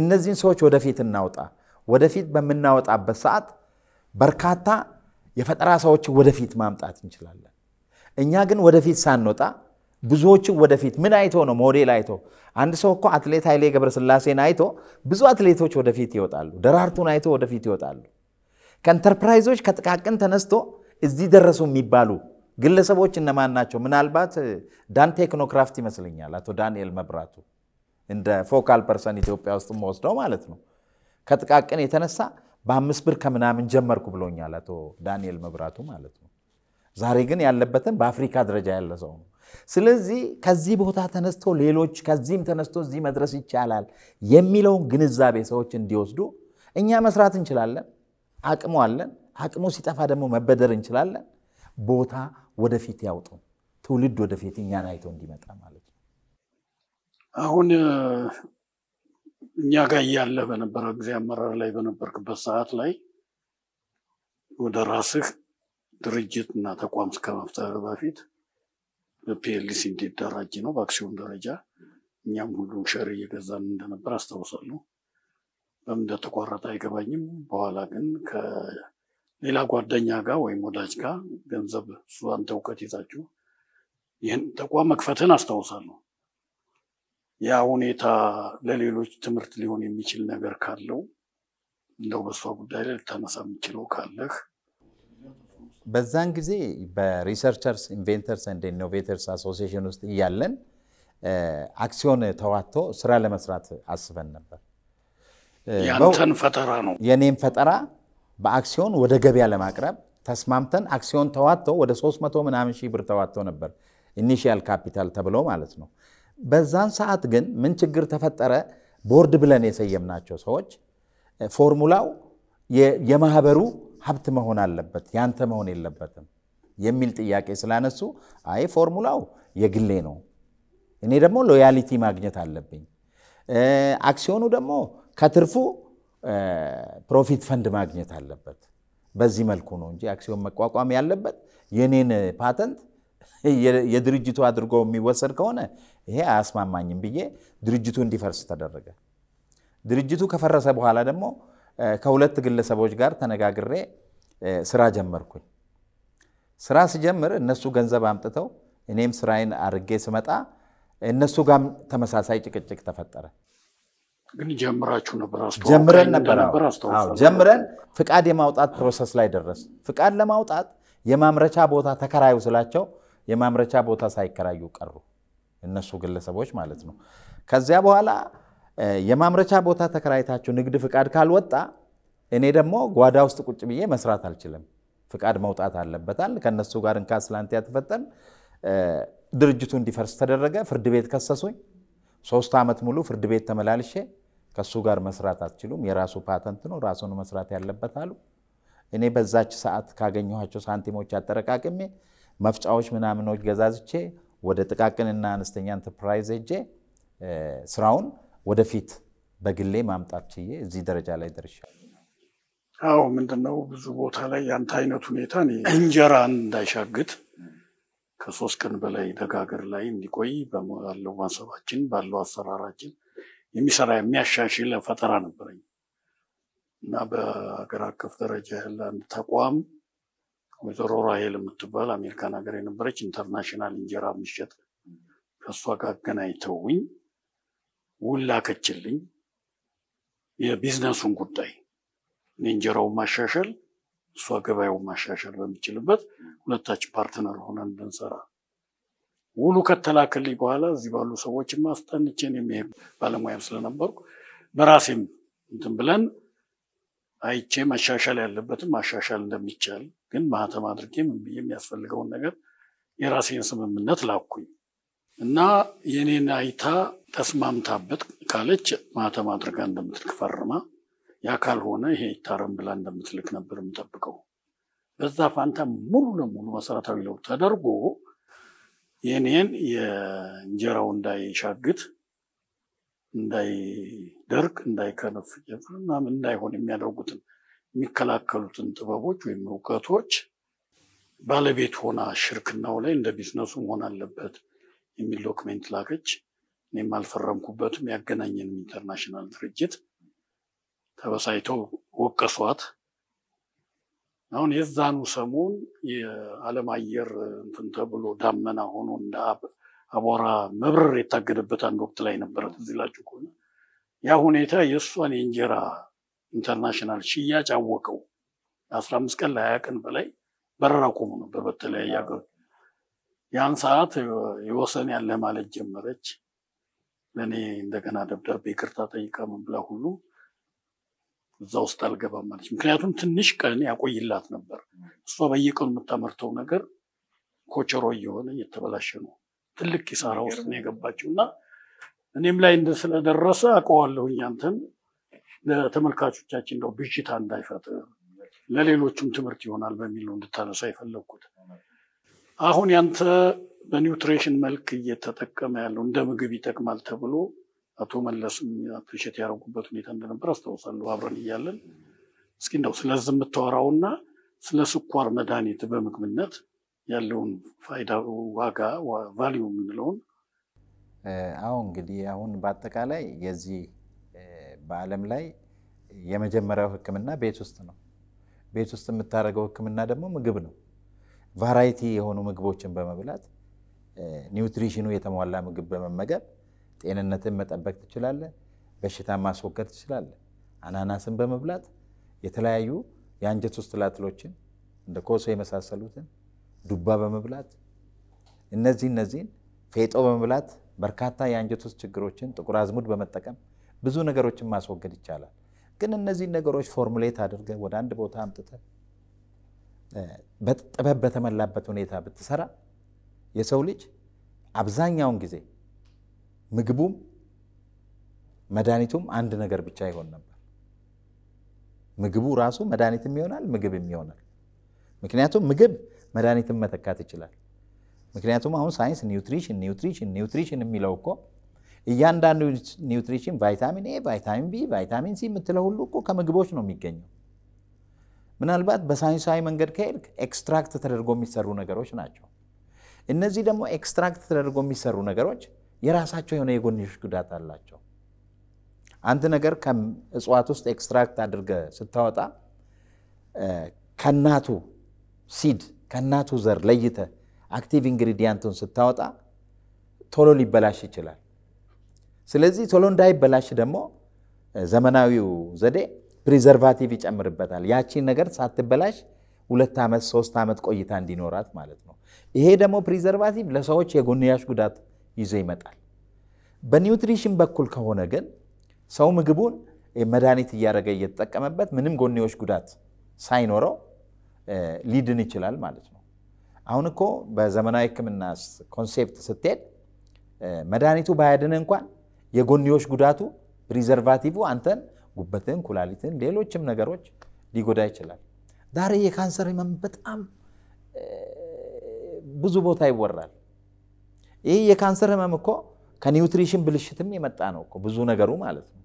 S1: እነዚህን ሰዎች ወደፊት እናውጣ። ወደፊት በምናወጣበት ሰዓት በርካታ የፈጠራ ሰዎችን ወደፊት ማምጣት እንችላለን። እኛ ግን ወደፊት ሳንወጣ ብዙዎችን ወደፊት ምን አይቶ ነው? ሞዴል አይቶ። አንድ ሰው እኮ አትሌት ኃይሌ ገብረስላሴን አይቶ ብዙ አትሌቶች ወደፊት ይወጣሉ። ደራርቱን አይቶ ወደፊት ይወጣሉ። ከኢንተርፕራይዞች ከጥቃቅን ተነስቶ እዚህ ደረሱ የሚባሉ ግለሰቦች እነማን ናቸው? ምናልባት ዳን ቴክኖክራፍት ይመስለኛል፣ አቶ ዳንኤል መብራቱ እንደ ፎካል ፐርሰን ኢትዮጵያ ውስጥ መወስደው ማለት ነው። ከጥቃቅን የተነሳ በአምስት ብር ከምናምን ጀመርኩ ብሎኛል፣ አቶ ዳንኤል መብራቱ ማለት ነው። ዛሬ ግን ያለበትን በአፍሪካ ደረጃ ያለ ሰው ነው። ስለዚህ ከዚህ ቦታ ተነስቶ ሌሎች ከዚህም ተነስቶ እዚህ መድረስ ይቻላል የሚለውን ግንዛቤ ሰዎች እንዲወስዱ እኛ መስራት እንችላለን። አቅሙ አለን። አቅሙ ሲጠፋ ደግሞ መበደር እንችላለን። ቦታ ወደፊት ያውጡ። ትውልድ ወደፊት እኛን አይቶ እንዲመጣ ማለት ነው።
S2: አሁን እኛ ጋር ያለ በነበረ ጊዜ አመራር ላይ በነበርክበት ሰዓት ላይ ወደ ራስህ ድርጅት እና ተቋም እስከ በፊት በፒኤልሲ እንዲደራጅ ነው በአክሲዮን ደረጃ እኛም ሁሉም ሸር እየገዛን እንደነበር አስታውሳለሁ። ለምን እንደተቋረጠ አይገባኝም። በኋላ ግን ከሌላ ጓደኛ ጋር ወይም ወዳጅ ጋር ገንዘብ እሱ አንተ እውቀት ይዛችሁ ይህን ተቋም መክፈትን አስታውሳለሁ። ያ ሁኔታ ለሌሎች ትምህርት ሊሆን የሚችል ነገር ካለው እንደው በእሷ ጉዳይ ላይ ልታነሳ የምችለው ካለህ
S1: በዛን ጊዜ በሪሰርቸርስ ኢንቬንተርስ ኤንድ ኢኖቬተርስ አሶሲሽን ውስጥ እያለን አክሲዮን ተዋጥቶ ስራ ለመስራት አስበን ነበር። ያንተን ፈጠራ ነው የእኔም ፈጠራ በአክሲዮን ወደ ገበያ ለማቅረብ ተስማምተን አክሲዮን ተዋጥቶ ወደ 300 ምናምን ሺህ ብር ተዋጥቶ ነበር ኢኒሽያል ካፒታል ተብሎ ማለት ነው። በዛን ሰዓት ግን ምን ችግር ተፈጠረ? ቦርድ ብለን የሰየምናቸው ሰዎች ፎርሙላው የማህበሩ ሀብት መሆን አለበት ያንተ መሆን የለበትም የሚል ጥያቄ ስላነሱ፣ አይ ፎርሙላው የግሌ ነው፣ እኔ ደግሞ ሎያሊቲ ማግኘት አለብኝ፣ አክሲዮኑ ደግሞ ከትርፉ ፕሮፊት ፈንድ ማግኘት አለበት። በዚህ መልኩ ነው እንጂ አክሲዮን መቋቋም ያለበት። የኔን ፓተንት የድርጅቱ አድርጎ የሚወሰድ ከሆነ ይሄ አያስማማኝም ብዬ ድርጅቱ እንዲፈርስ ተደረገ። ድርጅቱ ከፈረሰ በኋላ ደግሞ ከሁለት ግለሰቦች ጋር ተነጋግሬ ስራ ጀመርኩኝ። ስራ ስጀምር እነሱ ገንዘብ አምጥተው እኔም ስራዬን አድርጌ ስመጣ እነሱ ጋር ተመሳሳይ ጭቅጭቅ ተፈጠረ።
S2: ግን ጀምራችሁ ነበር ጀምረን ነበር ጀምረን
S1: ፍቃድ የማውጣት ፕሮሰስ ላይ ደረስ። ፍቃድ ለማውጣት የማምረቻ ቦታ ተከራዩ ስላቸው የማምረቻ ቦታ ሳይከራዩ ቀሩ፣ እነሱ ግለሰቦች ማለት ነው። ከዚያ በኋላ የማምረቻ ቦታ ተከራይታችሁ ንግድ ፍቃድ ካልወጣ እኔ ደግሞ ጓዳ ውስጥ ቁጭ ብዬ መስራት አልችልም። ፍቃድ መውጣት አለበታል። ከነሱ ጋር እንካ ስላንት ያተፈጠን ድርጅቱ እንዲፈርስ ተደረገ። ፍርድ ቤት ከሰሱኝ። ሶስት ዓመት ሙሉ ፍርድ ቤት ተመላልሼ ከእሱ ጋር መስራት አትችሉም፣ የራሱ ፓተንት ነው፣ ራሱን መስራት ያለበት አሉ። እኔ በዛች ሰዓት ካገኘኋቸው ሳንቲሞች አጠረቃቅሜ መፍጫዎች ምናምኖች ገዛዝቼ ወደ ጥቃቅንና አነስተኛ ኢንተርፕራይዝ ሄጄ ስራውን ወደፊት በግሌ ማምጣት ችዬ እዚህ ደረጃ ላይ ደርሻል።
S2: አዎ ምንድነው ብዙ ቦታ ላይ ያንተ አይነት ሁኔታ እንጀራን እንዳይሻግት ከሶስት ቀን በላይ ደጋገር ላይ እንዲቆይ ባለው ማሰባችን ባለው አሰራራችን የሚሰራ የሚያሻሽል ፈጠራ ነበረኝ እና በሀገር አቀፍ ደረጃ ያለ ተቋም ወይዘሮ ራሄል የምትባል አሜሪካን ሀገር የነበረች ኢንተርናሽናል እንጀራ ምሸት ከእሷ ጋር አገናኝተውኝ ውል ላከችልኝ። የቢዝነሱን ጉዳይ እኔ እንጀራውን ማሻሻል፣ እሷ ገበያውን ማሻሻል በሚችልበት ሁለታችን ፓርትነር ሆነን እንድንሰራ ውሉ ከተላከልኝ በኋላ እዚህ ባሉ ሰዎች ማስጠንቼን የሚሄድ ባለሙያም ስለነበርኩ በራሴም እንትን ብለን አይቼ መሻሻል ያለበትም ማሻሻል እንደሚቻል ግን ማህተም አድርጌ ምን ብዬ የሚያስፈልገውን ነገር የራሴን ስምምነት ላኩኝ እና የኔን አይታ ተስማምታበት ካለች ማህተም አድርጋ እንደምትልክ ፈርማ፣ ያ ካልሆነ ይሄ ይታረም ብላ እንደምትልክ ነበር የምጠብቀው። በዛ ፋንታ ሙሉ ለሙሉ መሰረታዊ ለውጥ ተደርጎ የኔን የእንጀራው እንዳይሻግት እንዳይደርቅ እንዳይከነፍ ምናምን እንዳይሆን የሚያደርጉትን የሚከላከሉትን ጥበቦች ወይም እውቀቶች ባለቤት ሆና ሽርክናው ላይ እንደ ቢዝነሱ መሆን አለበት የሚል ዶክሜንት ላከች። እኔም አልፈረምኩበትም። ያገናኘን ኢንተርናሽናል ድርጅት ተበሳይተው ወቀሷት። አሁን የዛኑ ሰሞን የዓለም አየር እንትን ተብሎ ዳመና ሆኖ እንደ አቧራ መብረር የታገደበት አንድ ወቅት ላይ ነበረ። ትዝ ይላችሁ ከሆነ ያ ሁኔታ የእሷን የእንጀራ ኢንተርናሽናል ሽያጭ አወቀው። አስራ አምስት ቀን ለሀያ ቀን በላይ በረራ ቆሞ ነበር በተለያየ ሀገር። ያን ሰዓት የወሰን ያለ ማለት ጀመረች። ለእኔ እንደገና ደብዳቤ ቅርታ ጠይቃ ብላ ሁሉ እዛ ውስጥ አልገባም ማለች። ምክንያቱም ትንሽ ቀን ያቆይላት ነበር። እሷ በየቀኑ የምታመርተው ነገር ኮቸሮ እየሆነ እየተበላሸ ነው። ትልቅ ኪሳራ ውስጥ ነው የገባችው እና እኔም ላይ ስለደረሰ አውቀዋለሁ። አንተን ለተመልካቾቻችን እንደው ብዥታ እንዳይፈጥር ለሌሎቹም ትምህርት ይሆናል በሚል ነው እንድታነሳ የፈለግኩት። አሁን ያንተ በኒውትሬሽን መልክ እየተጠቀመ ያለው እንደ ምግብ ይጠቅማል ተብሎ አቶ መለስም አፕሪሼት ያደረጉበት ሁኔታ እንደነበር አስታውሳለሁ። አብረን እያለን እስኪ እንደው ስለዚህ የምታወራውና ስለ ስኳር መድኃኒት በምግብነት ያለውን ፋይዳ ዋጋ ቫሊዩ የምንለውን
S1: አሁ እንግዲህ አሁን በአጠቃላይ የዚህ በዓለም ላይ የመጀመሪያው ሕክምና ቤት ውስጥ ነው። ቤት ውስጥ የምታደርገው ሕክምና ደግሞ ምግብ ነው። ቫራይቲ የሆኑ ምግቦችን በመብላት ኒውትሪሽኑ የተሟላ ምግብ በመመገብ ጤንነትን መጠበቅ ትችላለ፣ በሽታን ማስወገድ ትችላለ። አናናስን በመብላት የተለያዩ የአንጀት ውስጥ ላትሎችን እንደ ኮሶ የመሳሰሉትን ዱባ በመብላት እነዚህ እነዚህን ፌጦ በመብላት በርካታ የአንጀት ውስጥ ችግሮችን ጥቁር አዝሙድ በመጠቀም ብዙ ነገሮችን ማስወገድ ይቻላል። ግን እነዚህን ነገሮች ፎርሙሌት አድርገ ወደ አንድ ቦታ አምጥተ ጥበብ በተሞላበት ሁኔታ ብትሰራ የሰው ልጅ አብዛኛውን ጊዜ ምግቡም መድኃኒቱም አንድ ነገር ብቻ ይሆን ነበር። ምግቡ ራሱ መድኃኒትም ይሆናል፣ ምግብም ይሆናል። ምክንያቱም ምግብ መድኃኒትን መተካት ይችላል። ምክንያቱም አሁን ሳይንስ ኒውትሪሽን ኒውትሪሽን ኒውትሪሽን የሚለው እኮ እያንዳንዱ ኒውትሪሽን ቫይታሚን ኤ፣ ቫይታሚን ቢ፣ ቫይታሚን ሲ የምትለው ሁሉ እኮ ከምግቦች ነው የሚገኘው። ምናልባት በሳይንሳዊ መንገድ ከሄድክ ኤክስትራክት ተደርጎ የሚሰሩ ነገሮች ናቸው። እነዚህ ደግሞ ኤክስትራክት ተደርጎ የሚሰሩ ነገሮች የራሳቸው የሆነ የጎንዮሽ ጉዳት አላቸው። አንድ ነገር ከእጽዋት ውስጥ ኤክስትራክት አድርገ ስታወጣ ከእናቱ ሲድ ከእናቱ ዘር ለይተ አክቲቭ ኢንግሪዲያንቱን ስታወጣ ቶሎ ሊበላሽ ይችላል። ስለዚህ ቶሎ እንዳይበላሽ ደግሞ ዘመናዊው ዘዴ ፕሪዘርቫቲቭ ይጨምርበታል። ያቺን ነገር ሳትበላሽ ሁለት ዓመት ሶስት ዓመት ቆይታ እንዲኖራት ማለት ነው። ይሄ ደግሞ ፕሪዘርቫቲቭ ለሰዎች የጎንያሽ ጉዳት ይዞ ይመጣል። በኒውትሪሽን በኩል ከሆነ ግን ሰው ምግቡን መድኃኒት እያደረገ እየተጠቀመበት ምንም ጎንዮሽ ጉዳት ሳይኖረው ሊድን ይችላል ማለት ነው። አሁን እኮ በዘመናዊ ሕክምና ኮንሴፕት ስትሄድ መድኃኒቱ ባያድን እንኳን የጎንዮሽ ጉዳቱ ፕሪዘርቫቲቭ አንተን ጉበትን፣ ኩላሊትን፣ ሌሎችም ነገሮች ሊጎዳ ይችላል። ዛሬ የካንሰር ህመም በጣም ብዙ ቦታ ይወራል። ይህ የካንሰር ህመም እኮ ከኒውትሪሽን ብልሽትም የመጣ ነው እኮ ብዙ ነገሩ ማለት ነው።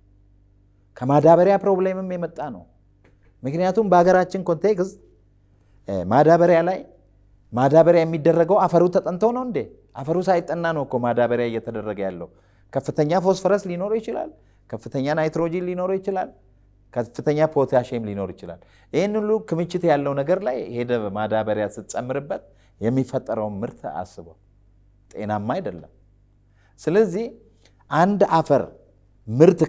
S1: ከማዳበሪያ ፕሮብሌምም የመጣ ነው። ምክንያቱም በሀገራችን ኮንቴክስት ማዳበሪያ ላይ ማዳበሪያ የሚደረገው አፈሩ ተጠንቶ ነው እንዴ? አፈሩ ሳይጠና ነው እኮ ማዳበሪያ እየተደረገ ያለው። ከፍተኛ ፎስፈረስ ሊኖረው ይችላል። ከፍተኛ ናይትሮጂን ሊኖረው ይችላል። ከፍተኛ ፖታሽም ሊኖር ይችላል። ይህን ሁሉ ክምችት ያለው ነገር ላይ ሄደ ማዳበሪያ ስትጨምርበት የሚፈጠረውን ምርት አስበው። ጤናማ አይደለም። ስለዚህ አንድ አፈር ምርት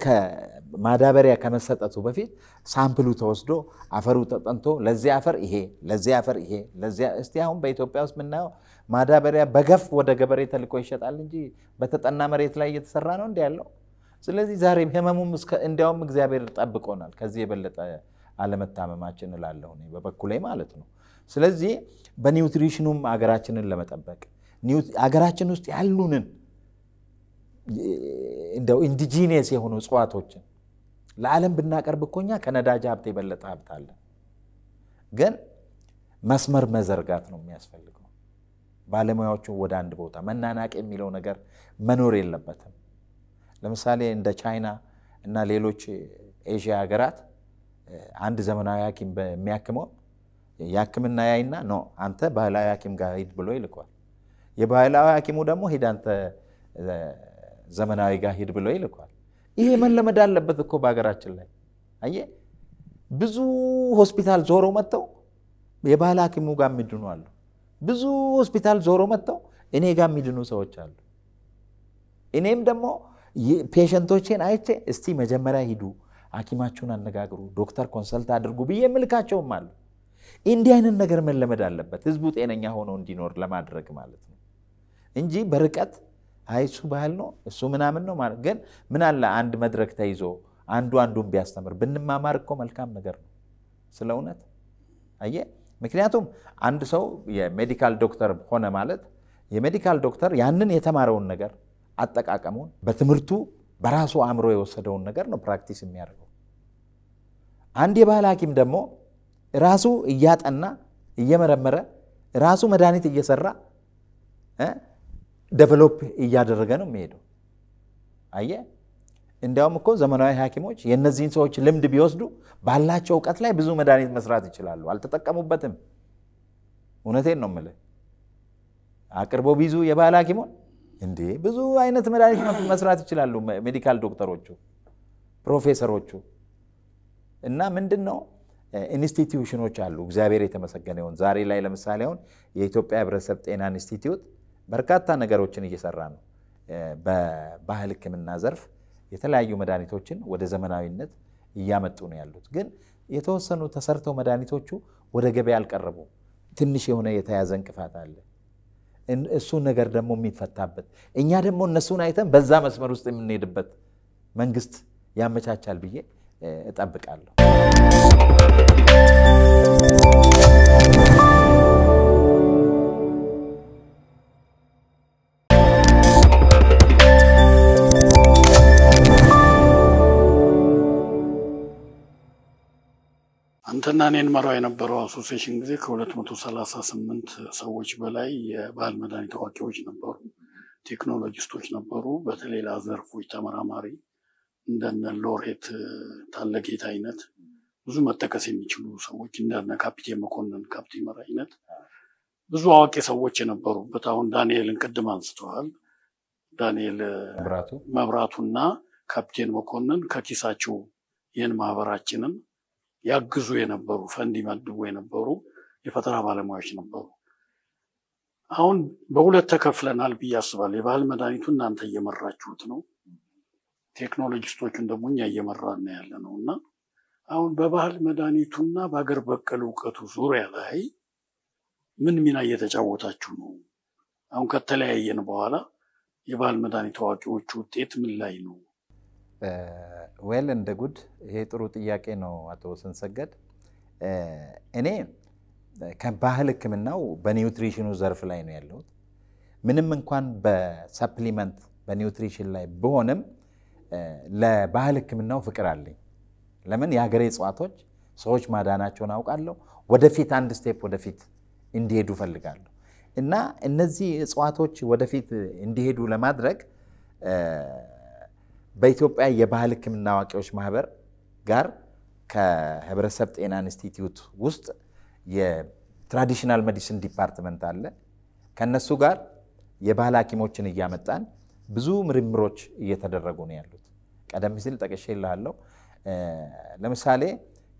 S1: ማዳበሪያ ከመሰጠቱ በፊት ሳምፕሉ ተወስዶ አፈሩ ተጠንቶ ለዚህ አፈር ይሄ ለዚህ አፈር ይሄ ለዚያ እስቲ አሁን በኢትዮጵያ ውስጥ የምናየው ማዳበሪያ በገፍ ወደ ገበሬ ተልኮ ይሸጣል እንጂ በተጠና መሬት ላይ እየተሰራ ነው እንዲ ያለው። ስለዚህ ዛሬም ህመሙም እንዲያውም እግዚአብሔር ጠብቆናል ከዚህ የበለጠ አለመታመማችን እላለሁ በበኩሌ ማለት ነው። ስለዚህ በኒውትሪሽኑም አገራችንን ለመጠበቅ አገራችን ውስጥ ያሉንን እንደው ኢንዲጂኒየስ የሆኑ እጽዋቶችን ለዓለም ብናቀርብ እኮኛ ከነዳጅ ሀብት የበለጠ ሀብት አለ። ግን መስመር መዘርጋት ነው የሚያስፈልገው። ባለሙያዎቹን ወደ አንድ ቦታ መናናቅ የሚለው ነገር መኖር የለበትም። ለምሳሌ እንደ ቻይና እና ሌሎች ኤዥያ ሀገራት አንድ ዘመናዊ ሐኪም የሚያክመው የህክምና ያይና ነው አንተ ባህላዊ ሐኪም ጋር ሂድ ብሎ ይልኳል። የባህላዊ ሐኪሙ ደግሞ ሂድ አንተ ዘመናዊ ጋር ሂድ ብሎ ይልኳል። ይሄ መለመድ አለበት እኮ በሀገራችን ላይ አየ ብዙ ሆስፒታል ዞሮ መጥተው የባህል ሐኪሙ ጋር የሚድኑ አሉ። ብዙ ሆስፒታል ዞሮ መጥተው እኔ ጋር የሚድኑ ሰዎች አሉ። እኔም ደግሞ ፔሸንቶቼን አይቼ እስቲ መጀመሪያ ሂዱ፣ ሐኪማችሁን አነጋግሩ፣ ዶክተር ኮንሰልት አድርጉ ብዬ የምልካቸውም አሉ። እንዲህ አይነት ነገር መለመድ አለበት ህዝቡ ጤነኛ ሆኖ እንዲኖር ለማድረግ ማለት ነው። እንጂ በርቀት አይ እሱ ባህል ነው እሱ ምናምን ነው ማለት ግን ምን አለ አንድ መድረክ ተይዞ አንዱ አንዱን ቢያስተምር ብንማማር እኮ መልካም ነገር ነው። ስለ እውነት አየ። ምክንያቱም አንድ ሰው የሜዲካል ዶክተር ሆነ ማለት የሜዲካል ዶክተር ያንን የተማረውን ነገር አጠቃቀሙን በትምህርቱ በራሱ አእምሮ የወሰደውን ነገር ነው ፕራክቲስ የሚያደርገው። አንድ የባህል ሀኪም ደግሞ ራሱ እያጠና እየመረመረ ራሱ መድኃኒት እየሰራ ደቨሎፕ እያደረገ ነው የሚሄደው። አየ እንዲያውም እኮ ዘመናዊ ሐኪሞች የእነዚህን ሰዎች ልምድ ቢወስዱ ባላቸው እውቀት ላይ ብዙ መድኃኒት መስራት ይችላሉ። አልተጠቀሙበትም። እውነቴን ነው የምልህ። አቅርቦ ቢዙ የባህል ሐኪሞን እንዴ ብዙ አይነት መድኃኒት መስራት ይችላሉ ሜዲካል ዶክተሮቹ፣ ፕሮፌሰሮቹ እና ምንድን ነው ኢንስቲትዩሽኖች አሉ። እግዚአብሔር የተመሰገነ ይሁን። ዛሬ ላይ ለምሳሌ አሁን የኢትዮጵያ ሕብረተሰብ ጤና ኢንስቲትዩት በርካታ ነገሮችን እየሰራ ነው። በባህል ሕክምና ዘርፍ የተለያዩ መድኃኒቶችን ወደ ዘመናዊነት እያመጡ ነው ያሉት። ግን የተወሰኑ ተሰርተው መድኃኒቶቹ ወደ ገበያ አልቀረቡም። ትንሽ የሆነ የተያዘ እንቅፋት አለ። እሱን ነገር ደግሞ የሚፈታበት እኛ ደግሞ እነሱን አይተን በዛ መስመር ውስጥ የምንሄድበት መንግስት ያመቻቻል ብዬ እጠብቃለሁ።
S2: አንተና እኔን መራ የነበረው አሶሴሽን ጊዜ ከ238 ሰዎች በላይ የባህል መድኃኒት አዋቂዎች ነበሩ፣ ቴክኖሎጂስቶች ነበሩ። በተሌላ ዘርፎች ተመራማሪ እንደነ ሎሬት ታለጌት አይነት ብዙ መጠቀስ የሚችሉ ሰዎች እንደነ ካፒቴን መኮንን መራ አይነት ብዙ አዋቂ ሰዎች የነበሩበት አሁን ዳንኤልን ቅድም አንስተዋል። ዳንኤል እና ካፒቴን መኮንን ከኪሳቸው ይህን ማህበራችንን ያግዙ የነበሩ ፈንድ መድቡ የነበሩ የፈጠራ ባለሙያዎች ነበሩ። አሁን በሁለት ተከፍለናል ብዬ አስባለሁ። የባህል መድኃኒቱ እናንተ እየመራችሁት ነው፣ ቴክኖሎጂስቶቹን ደግሞ እኛ እየመራን ያለ ነው እና አሁን በባህል መድኃኒቱና በሀገር በቀል እውቀቱ ዙሪያ ላይ ምን ሚና እየተጫወታችሁ ነው? አሁን ከተለያየን በኋላ የባህል መድኃኒት ታዋቂዎች
S1: ውጤት ምን ላይ ነው? ዌል እንደ ጉድ ይሄ ጥሩ ጥያቄ ነው አቶ ስንሰገድ። እኔ ከባህል ህክምናው በኒውትሪሽኑ ዘርፍ ላይ ነው ያለሁት። ምንም እንኳን በሰፕሊመንት በኒውትሪሽን ላይ ብሆንም ለባህል ህክምናው ፍቅር አለኝ። ለምን የሀገሬ እጽዋቶች ሰዎች ማዳናቸውን አውቃለሁ። ወደፊት አንድ ስቴፕ ወደፊት እንዲሄዱ ፈልጋለሁ እና እነዚህ እጽዋቶች ወደፊት እንዲሄዱ ለማድረግ በኢትዮጵያ የባህል ሕክምና አዋቂዎች ማህበር ጋር ከህብረተሰብ ጤና ኢንስቲትዩት ውስጥ የትራዲሽናል ሜዲሲን ዲፓርትመንት አለ። ከነሱ ጋር የባህል ሐኪሞችን እያመጣን ብዙ ምርምሮች እየተደረጉ ነው ያሉት። ቀደም ሲል ጠቅሼ እልሃለሁ። ለምሳሌ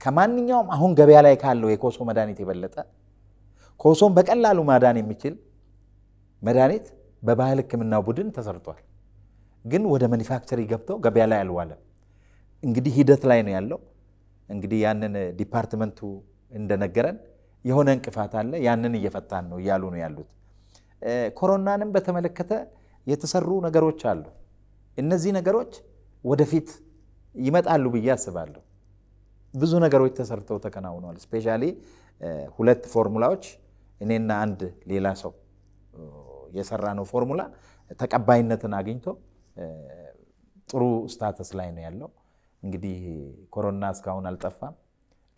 S1: ከማንኛውም አሁን ገበያ ላይ ካለው የኮሶ መድኃኒት የበለጠ ኮሶን በቀላሉ ማዳን የሚችል መድኃኒት በባህል ሕክምና ቡድን ተሰርቷል። ግን ወደ ማኒፋክቸሪ ገብተው ገበያ ላይ አልዋለም። እንግዲህ ሂደት ላይ ነው ያለው። እንግዲህ ያንን ዲፓርትመንቱ እንደነገረን የሆነ እንቅፋት አለ፣ ያንን እየፈታን ነው እያሉ ነው ያሉት። ኮሮናንም በተመለከተ የተሰሩ ነገሮች አሉ። እነዚህ ነገሮች ወደፊት ይመጣሉ ብዬ አስባለሁ። ብዙ ነገሮች ተሰርተው ተከናውነዋል። ስፔሻሊ ሁለት ፎርሙላዎች እኔና አንድ ሌላ ሰው የሰራ ነው ፎርሙላ ተቀባይነትን አግኝቶ ጥሩ ስታተስ ላይ ነው ያለው። እንግዲህ ኮሮና እስካሁን አልጠፋም፣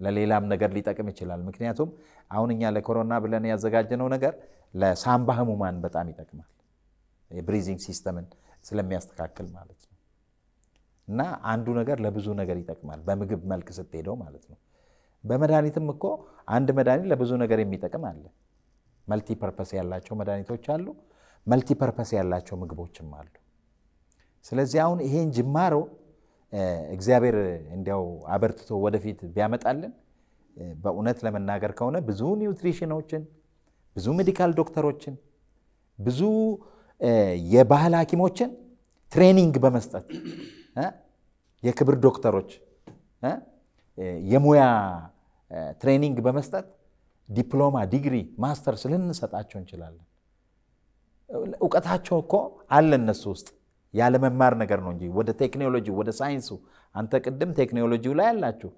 S1: ለሌላም ነገር ሊጠቅም ይችላል። ምክንያቱም አሁን እኛ ለኮሮና ብለን ያዘጋጀነው ነገር ለሳምባ ህሙማን በጣም ይጠቅማል። የብሪዚንግ ሲስተምን ስለሚያስተካክል ማለት ነው። እና አንዱ ነገር ለብዙ ነገር ይጠቅማል፣ በምግብ መልክ ስትሄደው ማለት ነው። በመድኃኒትም እኮ አንድ መድኃኒት ለብዙ ነገር የሚጠቅም አለ። መልቲ ፐርፐስ ያላቸው መድኃኒቶች አሉ። መልቲ ፐርፐስ ያላቸው ምግቦችም አሉ። ስለዚህ አሁን ይሄን ጅማሮ እግዚአብሔር እንዲያው አበርትቶ ወደፊት ቢያመጣልን በእውነት ለመናገር ከሆነ ብዙ ኒውትሪሽኖችን፣ ብዙ ሜዲካል ዶክተሮችን፣ ብዙ የባህል ሐኪሞችን ትሬኒንግ በመስጠት የክብር ዶክተሮች የሙያ ትሬኒንግ በመስጠት ዲፕሎማ፣ ዲግሪ፣ ማስተርስ ልንሰጣቸው እንችላለን። እውቀታቸው እኮ አለ እነሱ ውስጥ ያለመማር ነገር ነው እንጂ ወደ ቴክኖሎጂ ወደ ሳይንሱ። አንተ ቅድም ቴክኖሎጂው ላይ አላችሁ፣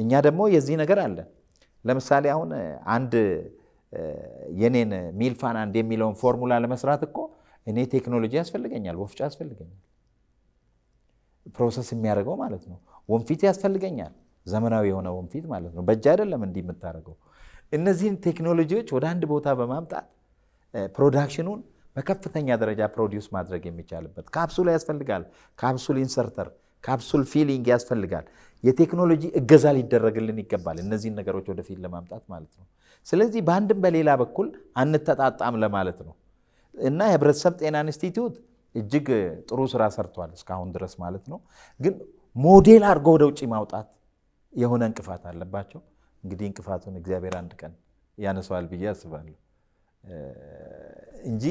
S1: እኛ ደግሞ የዚህ ነገር አለ። ለምሳሌ አሁን አንድ የኔን ሚልፋን አንድ የሚለውን ፎርሙላ ለመስራት እኮ እኔ ቴክኖሎጂ ያስፈልገኛል፣ ወፍጮ ያስፈልገኛል፣ ፕሮሰስ የሚያደርገው ማለት ነው። ወንፊት ያስፈልገኛል፣ ዘመናዊ የሆነ ወንፊት ማለት ነው። በእጅ አይደለም እንዲህ የምታደርገው። እነዚህን ቴክኖሎጂዎች ወደ አንድ ቦታ በማምጣት ፕሮዳክሽኑን በከፍተኛ ደረጃ ፕሮዲውስ ማድረግ የሚቻልበት ካፕሱል ያስፈልጋል። ካፕሱል ኢንሰርተር፣ ካፕሱል ፊሊንግ ያስፈልጋል። የቴክኖሎጂ እገዛ ሊደረግልን ይገባል። እነዚህን ነገሮች ወደፊት ለማምጣት ማለት ነው። ስለዚህ በአንድም በሌላ በኩል አንተጣጣም ለማለት ነው እና የህብረተሰብ ጤና ኢንስቲትዩት እጅግ ጥሩ ስራ ሰርቷል እስካሁን ድረስ ማለት ነው። ግን ሞዴል አድርጎ ወደ ውጭ ማውጣት የሆነ እንቅፋት አለባቸው። እንግዲህ እንቅፋቱን እግዚአብሔር አንድ ቀን ያነሰዋል ብዬ አስባለሁ እንጂ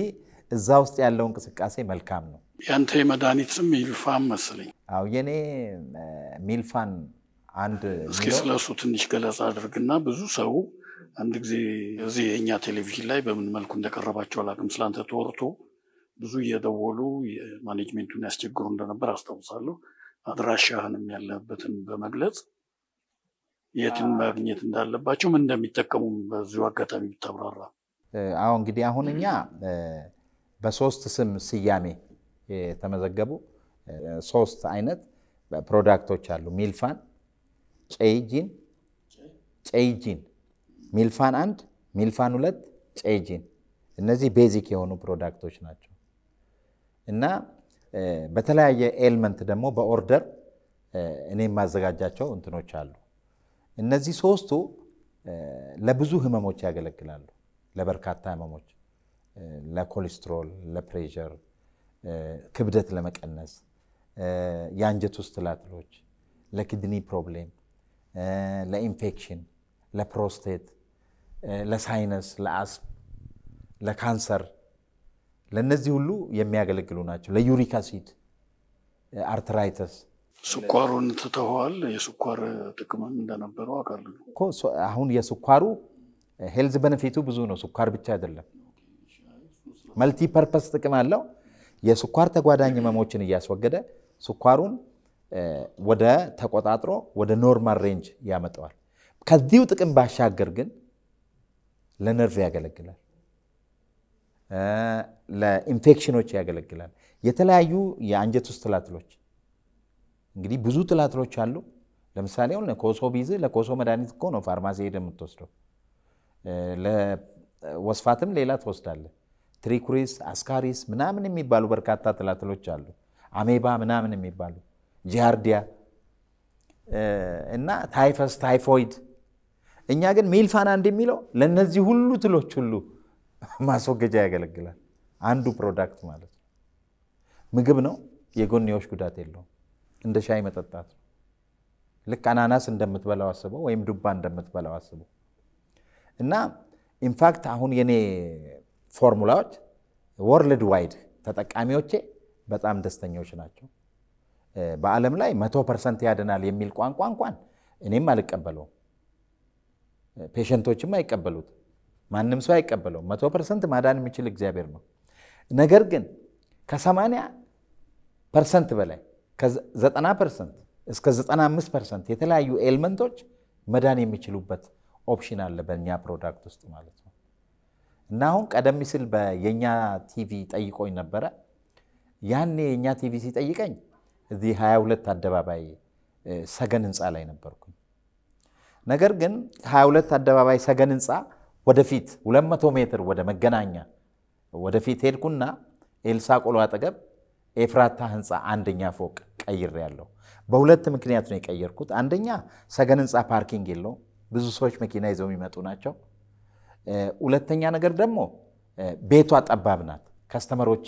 S1: እዛ ውስጥ ያለው እንቅስቃሴ መልካም ነው።
S2: ያንተ የመድኃኒት
S1: ስም ሚልፋን መሰለኝ። አዎ የኔ ሚልፋን አንድ እስኪ ስለሱ
S2: ትንሽ ገለጻ አድርግና ብዙ ሰው አንድ ጊዜ እዚህ የእኛ ቴሌቪዥን ላይ በምን መልኩ እንደቀረባቸው አላውቅም፣ ስለአንተ ተወርቶ ብዙ እየደወሉ የማኔጅሜንቱን ያስቸግሩ እንደነበር አስታውሳለሁ። አድራሻህንም ያለበትን በመግለጽ የትን ማግኘት እንዳለባቸው ምን እንደሚጠቀሙም በዚሁ አጋጣሚ ብታብራራ።
S1: አሁ እንግዲህ አሁን እኛ በሶስት ስም ስያሜ የተመዘገቡ ሶስት አይነት ፕሮዳክቶች አሉ። ሚልፋን፣ ጨይጂን፣ ጨይጂን ሚልፋን አንድ፣ ሚልፋን ሁለት፣ ጨይጂን እነዚህ ቤዚክ የሆኑ ፕሮዳክቶች ናቸው እና በተለያየ ኤልመንት ደግሞ በኦርደር እኔ የማዘጋጃቸው እንትኖች አሉ። እነዚህ ሶስቱ ለብዙ ህመሞች ያገለግላሉ፣ ለበርካታ ህመሞች ለኮሌስትሮል፣ ለፕሬሸር፣ ክብደት ለመቀነስ፣ የአንጀት ውስጥ ትላትሎች፣ ለኪድኒ ፕሮብሌም፣ ለኢንፌክሽን፣ ለፕሮስቴት፣ ለሳይነስ፣ ለአስም፣ ለካንሰር ለእነዚህ ሁሉ የሚያገለግሉ ናቸው። ለዩሪክ አሲድ፣ አርትራይተስ
S2: ስኳሩን ትተዋል። የስኳር ጥቅም
S1: እንደነበረው አውቃለሁ አሁን የስኳሩ ሄልዝ በነፊቱ ብዙ ነው። ስኳር ብቻ አይደለም። መልቲፐርፐስ ጥቅም አለው። የስኳር ተጓዳኝ ህመሞችን እያስወገደ ስኳሩን ወደ ተቆጣጥሮ ወደ ኖርማል ሬንጅ ያመጠዋል። ከዚሁ ጥቅም ባሻገር ግን ለነርቭ ያገለግላል፣ ለኢንፌክሽኖች ያገለግላል። የተለያዩ የአንጀት ውስጥ ትላትሎች እንግዲህ ብዙ ትላትሎች አሉ። ለምሳሌ ሁን ለኮሶ ቢዝ ለኮሶ መድኃኒት እኮ ነው ፋርማሲ ሄደ የምትወስደው። ለወስፋትም ሌላ ትወስዳለህ። ትሪኩሪስ፣ አስካሪስ ምናምን የሚባሉ በርካታ ትላትሎች አሉ። አሜባ ምናምን የሚባሉ ጂያርዲያ እና ታይፈስ፣ ታይፎይድ። እኛ ግን ሚልፋና እንደሚለው ለእነዚህ ሁሉ ትሎች ሁሉ ማስወገጃ ያገለግላል። አንዱ ፕሮዳክት ማለት ነው። ምግብ ነው። የጎንዮሽ ጉዳት የለውም። እንደ ሻይ መጠጣት ነው። ልክ አናናስ እንደምትበላው አስበው፣ ወይም ዱባ እንደምትበላው አስበው እና ኢንፋክት አሁን የኔ ፎርሙላዎች ወርልድ ዋይድ ተጠቃሚዎቼ በጣም ደስተኞች ናቸው። በዓለም ላይ መቶ ፐርሰንት ያድናል የሚል ቋንቋ እንኳን እኔም አልቀበለውም፣ ፔሸንቶችም አይቀበሉት፣ ማንም ሰው አይቀበለውም። መቶ ፐርሰንት ማዳን የሚችል እግዚአብሔር ነው። ነገር ግን ከሰማንያ ፐርሰንት በላይ ከዘጠና ፐርሰንት እስከ ዘጠና አምስት ፐርሰንት የተለያዩ ኤልመንቶች መዳን የሚችሉበት ኦፕሽን አለ በእኛ ፕሮዳክት ውስጥ ማለት ነው። እና አሁን ቀደም ሲል በየኛ ቲቪ ጠይቆኝ ነበረ። ያኔ የእኛ ቲቪ ሲጠይቀኝ እዚህ 22 አደባባይ ሰገን ህንፃ ላይ ነበርኩኝ። ነገር ግን 22 አደባባይ ሰገን ህንፃ ወደፊት 200 ሜትር ወደ መገናኛ ወደፊት ሄድኩና ኤልሳ ቆሎ አጠገብ ኤፍራታ ህንፃ አንደኛ ፎቅ ቀይር ያለው በሁለት ምክንያት ነው የቀየርኩት። አንደኛ ሰገን ህንፃ ፓርኪንግ የለው፣ ብዙ ሰዎች መኪና ይዘው የሚመጡ ናቸው። ሁለተኛ ነገር ደግሞ ቤቷ ጠባብ ናት። ከስተመሮች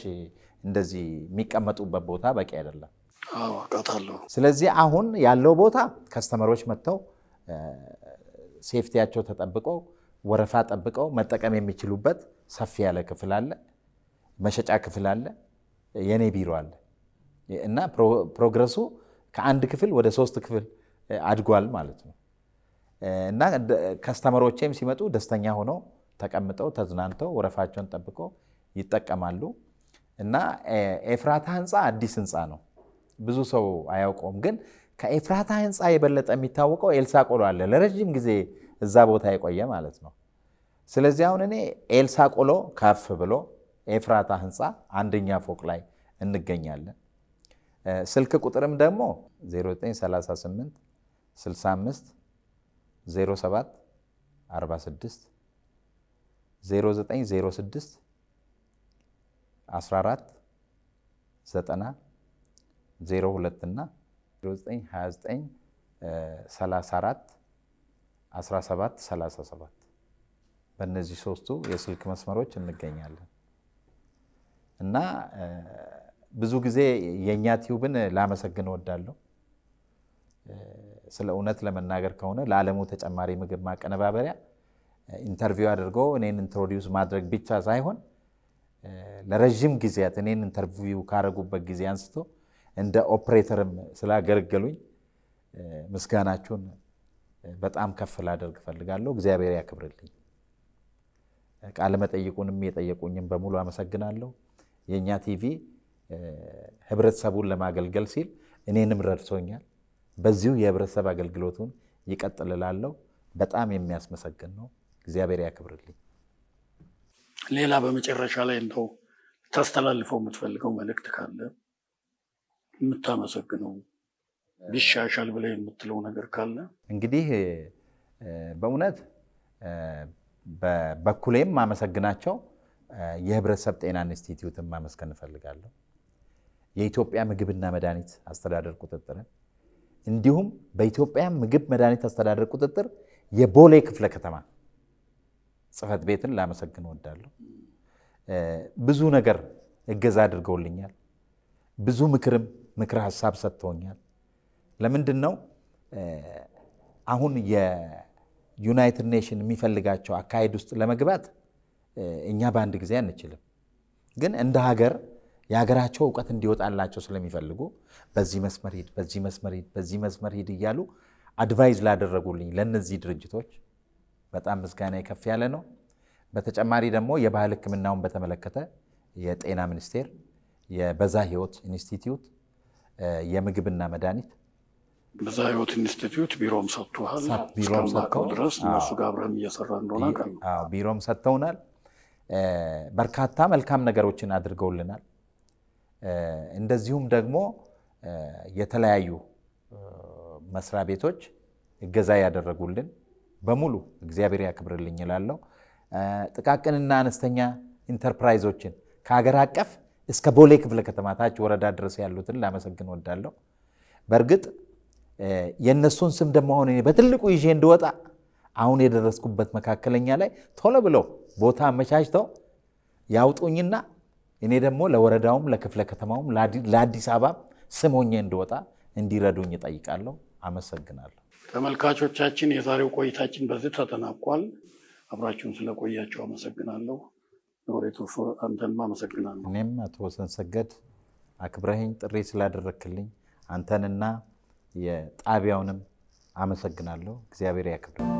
S1: እንደዚህ የሚቀመጡበት ቦታ በቂ አይደለም። ስለዚህ አሁን ያለው ቦታ ከስተመሮች መጥተው ሴፍቲያቸው ተጠብቀው ወረፋ ጠብቀው መጠቀም የሚችሉበት ሰፊ ያለ ክፍል አለ፣ መሸጫ ክፍል አለ፣ የኔ ቢሮ አለ እና ፕሮግረሱ ከአንድ ክፍል ወደ ሶስት ክፍል አድጓል ማለት ነው። እና ከስተመሮቼም ሲመጡ ደስተኛ ሆነው ተቀምጠው ተዝናንተው ወረፋቸውን ጠብቀው ይጠቀማሉ። እና ኤፍራታ ህንፃ አዲስ ህንፃ ነው፣ ብዙ ሰው አያውቀውም። ግን ከኤፍራታ ህንፃ የበለጠ የሚታወቀው ኤልሳ ቆሎ አለ፣ ለረዥም ጊዜ እዛ ቦታ የቆየ ማለት ነው። ስለዚህ አሁን እኔ ኤልሳ ቆሎ ከፍ ብሎ ኤፍራታ ህንፃ አንደኛ ፎቅ ላይ እንገኛለን። ስልክ ቁጥርም ደግሞ 0938 65 07 46 0906 14 90 02 እና 0929 34 17 37 በእነዚህ ሶስቱ የስልክ መስመሮች እንገኛለን እና ብዙ ጊዜ የእኛ ቲዩብን ላመሰግን እወዳለሁ። ስለ እውነት ለመናገር ከሆነ ለዓለሙ ተጨማሪ ምግብ ማቀነባበሪያ ኢንተርቪው አድርጎ እኔን ኢንትሮዲውስ ማድረግ ብቻ ሳይሆን ለረዥም ጊዜያት እኔን ኢንተርቪው ካረጉበት ጊዜ አንስቶ እንደ ኦፕሬተርም ስላገለገሉኝ ምስጋናችሁን በጣም ከፍ ላደርግ እፈልጋለሁ። እግዚአብሔር ያክብርልኝ። ቃለ መጠይቁንም የጠየቁኝም በሙሉ አመሰግናለሁ። የእኛ ቲቪ ህብረተሰቡን ለማገልገል ሲል እኔንም ረድሶኛል። በዚሁ የህብረተሰብ አገልግሎቱን ይቀጥልላለው። በጣም የሚያስመሰግን ነው። እግዚአብሔር ያክብርልኝ።
S2: ሌላ በመጨረሻ ላይ እንደው ታስተላልፈው የምትፈልገው መልእክት ካለ የምታመሰግነው ቢሻሻል ብለህ የምትለው ነገር ካለ
S1: እንግዲህ በእውነት በበኩሌም ማመሰግናቸው የህብረተሰብ ጤና ኢንስቲትዩትን ማመስገን እፈልጋለሁ። የኢትዮጵያ ምግብና መድኃኒት አስተዳደር ቁጥጥርን እንዲሁም በኢትዮጵያ ምግብ መድኃኒት አስተዳደር ቁጥጥር የቦሌ ክፍለ ከተማ ጽህፈት ቤትን ላመሰግን እወዳለሁ። ብዙ ነገር እገዛ አድርገውልኛል። ብዙ ምክርም ምክር ሀሳብ ሰጥተውኛል። ለምንድን ነው አሁን የዩናይትድ ኔሽን የሚፈልጋቸው አካሄድ ውስጥ ለመግባት እኛ በአንድ ጊዜ አንችልም፣ ግን እንደ ሀገር የሀገራቸው እውቀት እንዲወጣላቸው ስለሚፈልጉ በዚህ መስመር ሂድ፣ በዚህ መስመር ሂድ፣ በዚህ መስመር ሂድ እያሉ አድቫይዝ ላደረጉልኝ ለእነዚህ ድርጅቶች በጣም ምስጋና ከፍ ያለ ነው። በተጨማሪ ደግሞ የባህል ሕክምናውን በተመለከተ የጤና ሚኒስቴር፣ የበዛ ህይወት ኢንስቲትዩት፣ የምግብና መድኃኒት
S2: በዛ ህይወት ኢንስቲትዩት ቢሮም ሰጥቶሃል። ቢሮም ሰጥተው ድረስ እነሱ ጋር
S1: አብረን እየሰራ እንደሆነ ቢሮም ሰጥተውናል። በርካታ መልካም ነገሮችን አድርገውልናል። እንደዚሁም ደግሞ የተለያዩ መስሪያ ቤቶች እገዛ ያደረጉልን በሙሉ እግዚአብሔር ያክብርልኝ እላለሁ። ጥቃቅንና አነስተኛ ኢንተርፕራይዞችን ከሀገር አቀፍ እስከ ቦሌ ክፍለ ከተማ ታች ወረዳ ድረስ ያሉትን ላመሰግን ወዳለሁ። በእርግጥ የእነሱን ስም ደሞ አሁን በትልቁ ይዤ እንድወጣ አሁን የደረስኩበት መካከለኛ ላይ ቶሎ ብለው ቦታ አመቻችተው ያውጡኝና እኔ ደግሞ ለወረዳውም ለክፍለ ከተማውም ለአዲስ አበባ ስም እንድወጣ እንዲረዱኝ ይጠይቃለሁ አመሰግናለሁ።
S2: ተመልካቾቻችን፣ የዛሬው ቆይታችን በዚህ ተጠናቋል። አብራችሁን ስለቆያቸው አመሰግናለሁ። ኖሬቶ አንተም አመሰግናለሁ።
S1: እኔም አቶ ሰንሰገድ አክብረህኝ ጥሪ ስላደረክልኝ አንተንና የጣቢያውንም አመሰግናለሁ። እግዚአብሔር ያክብር።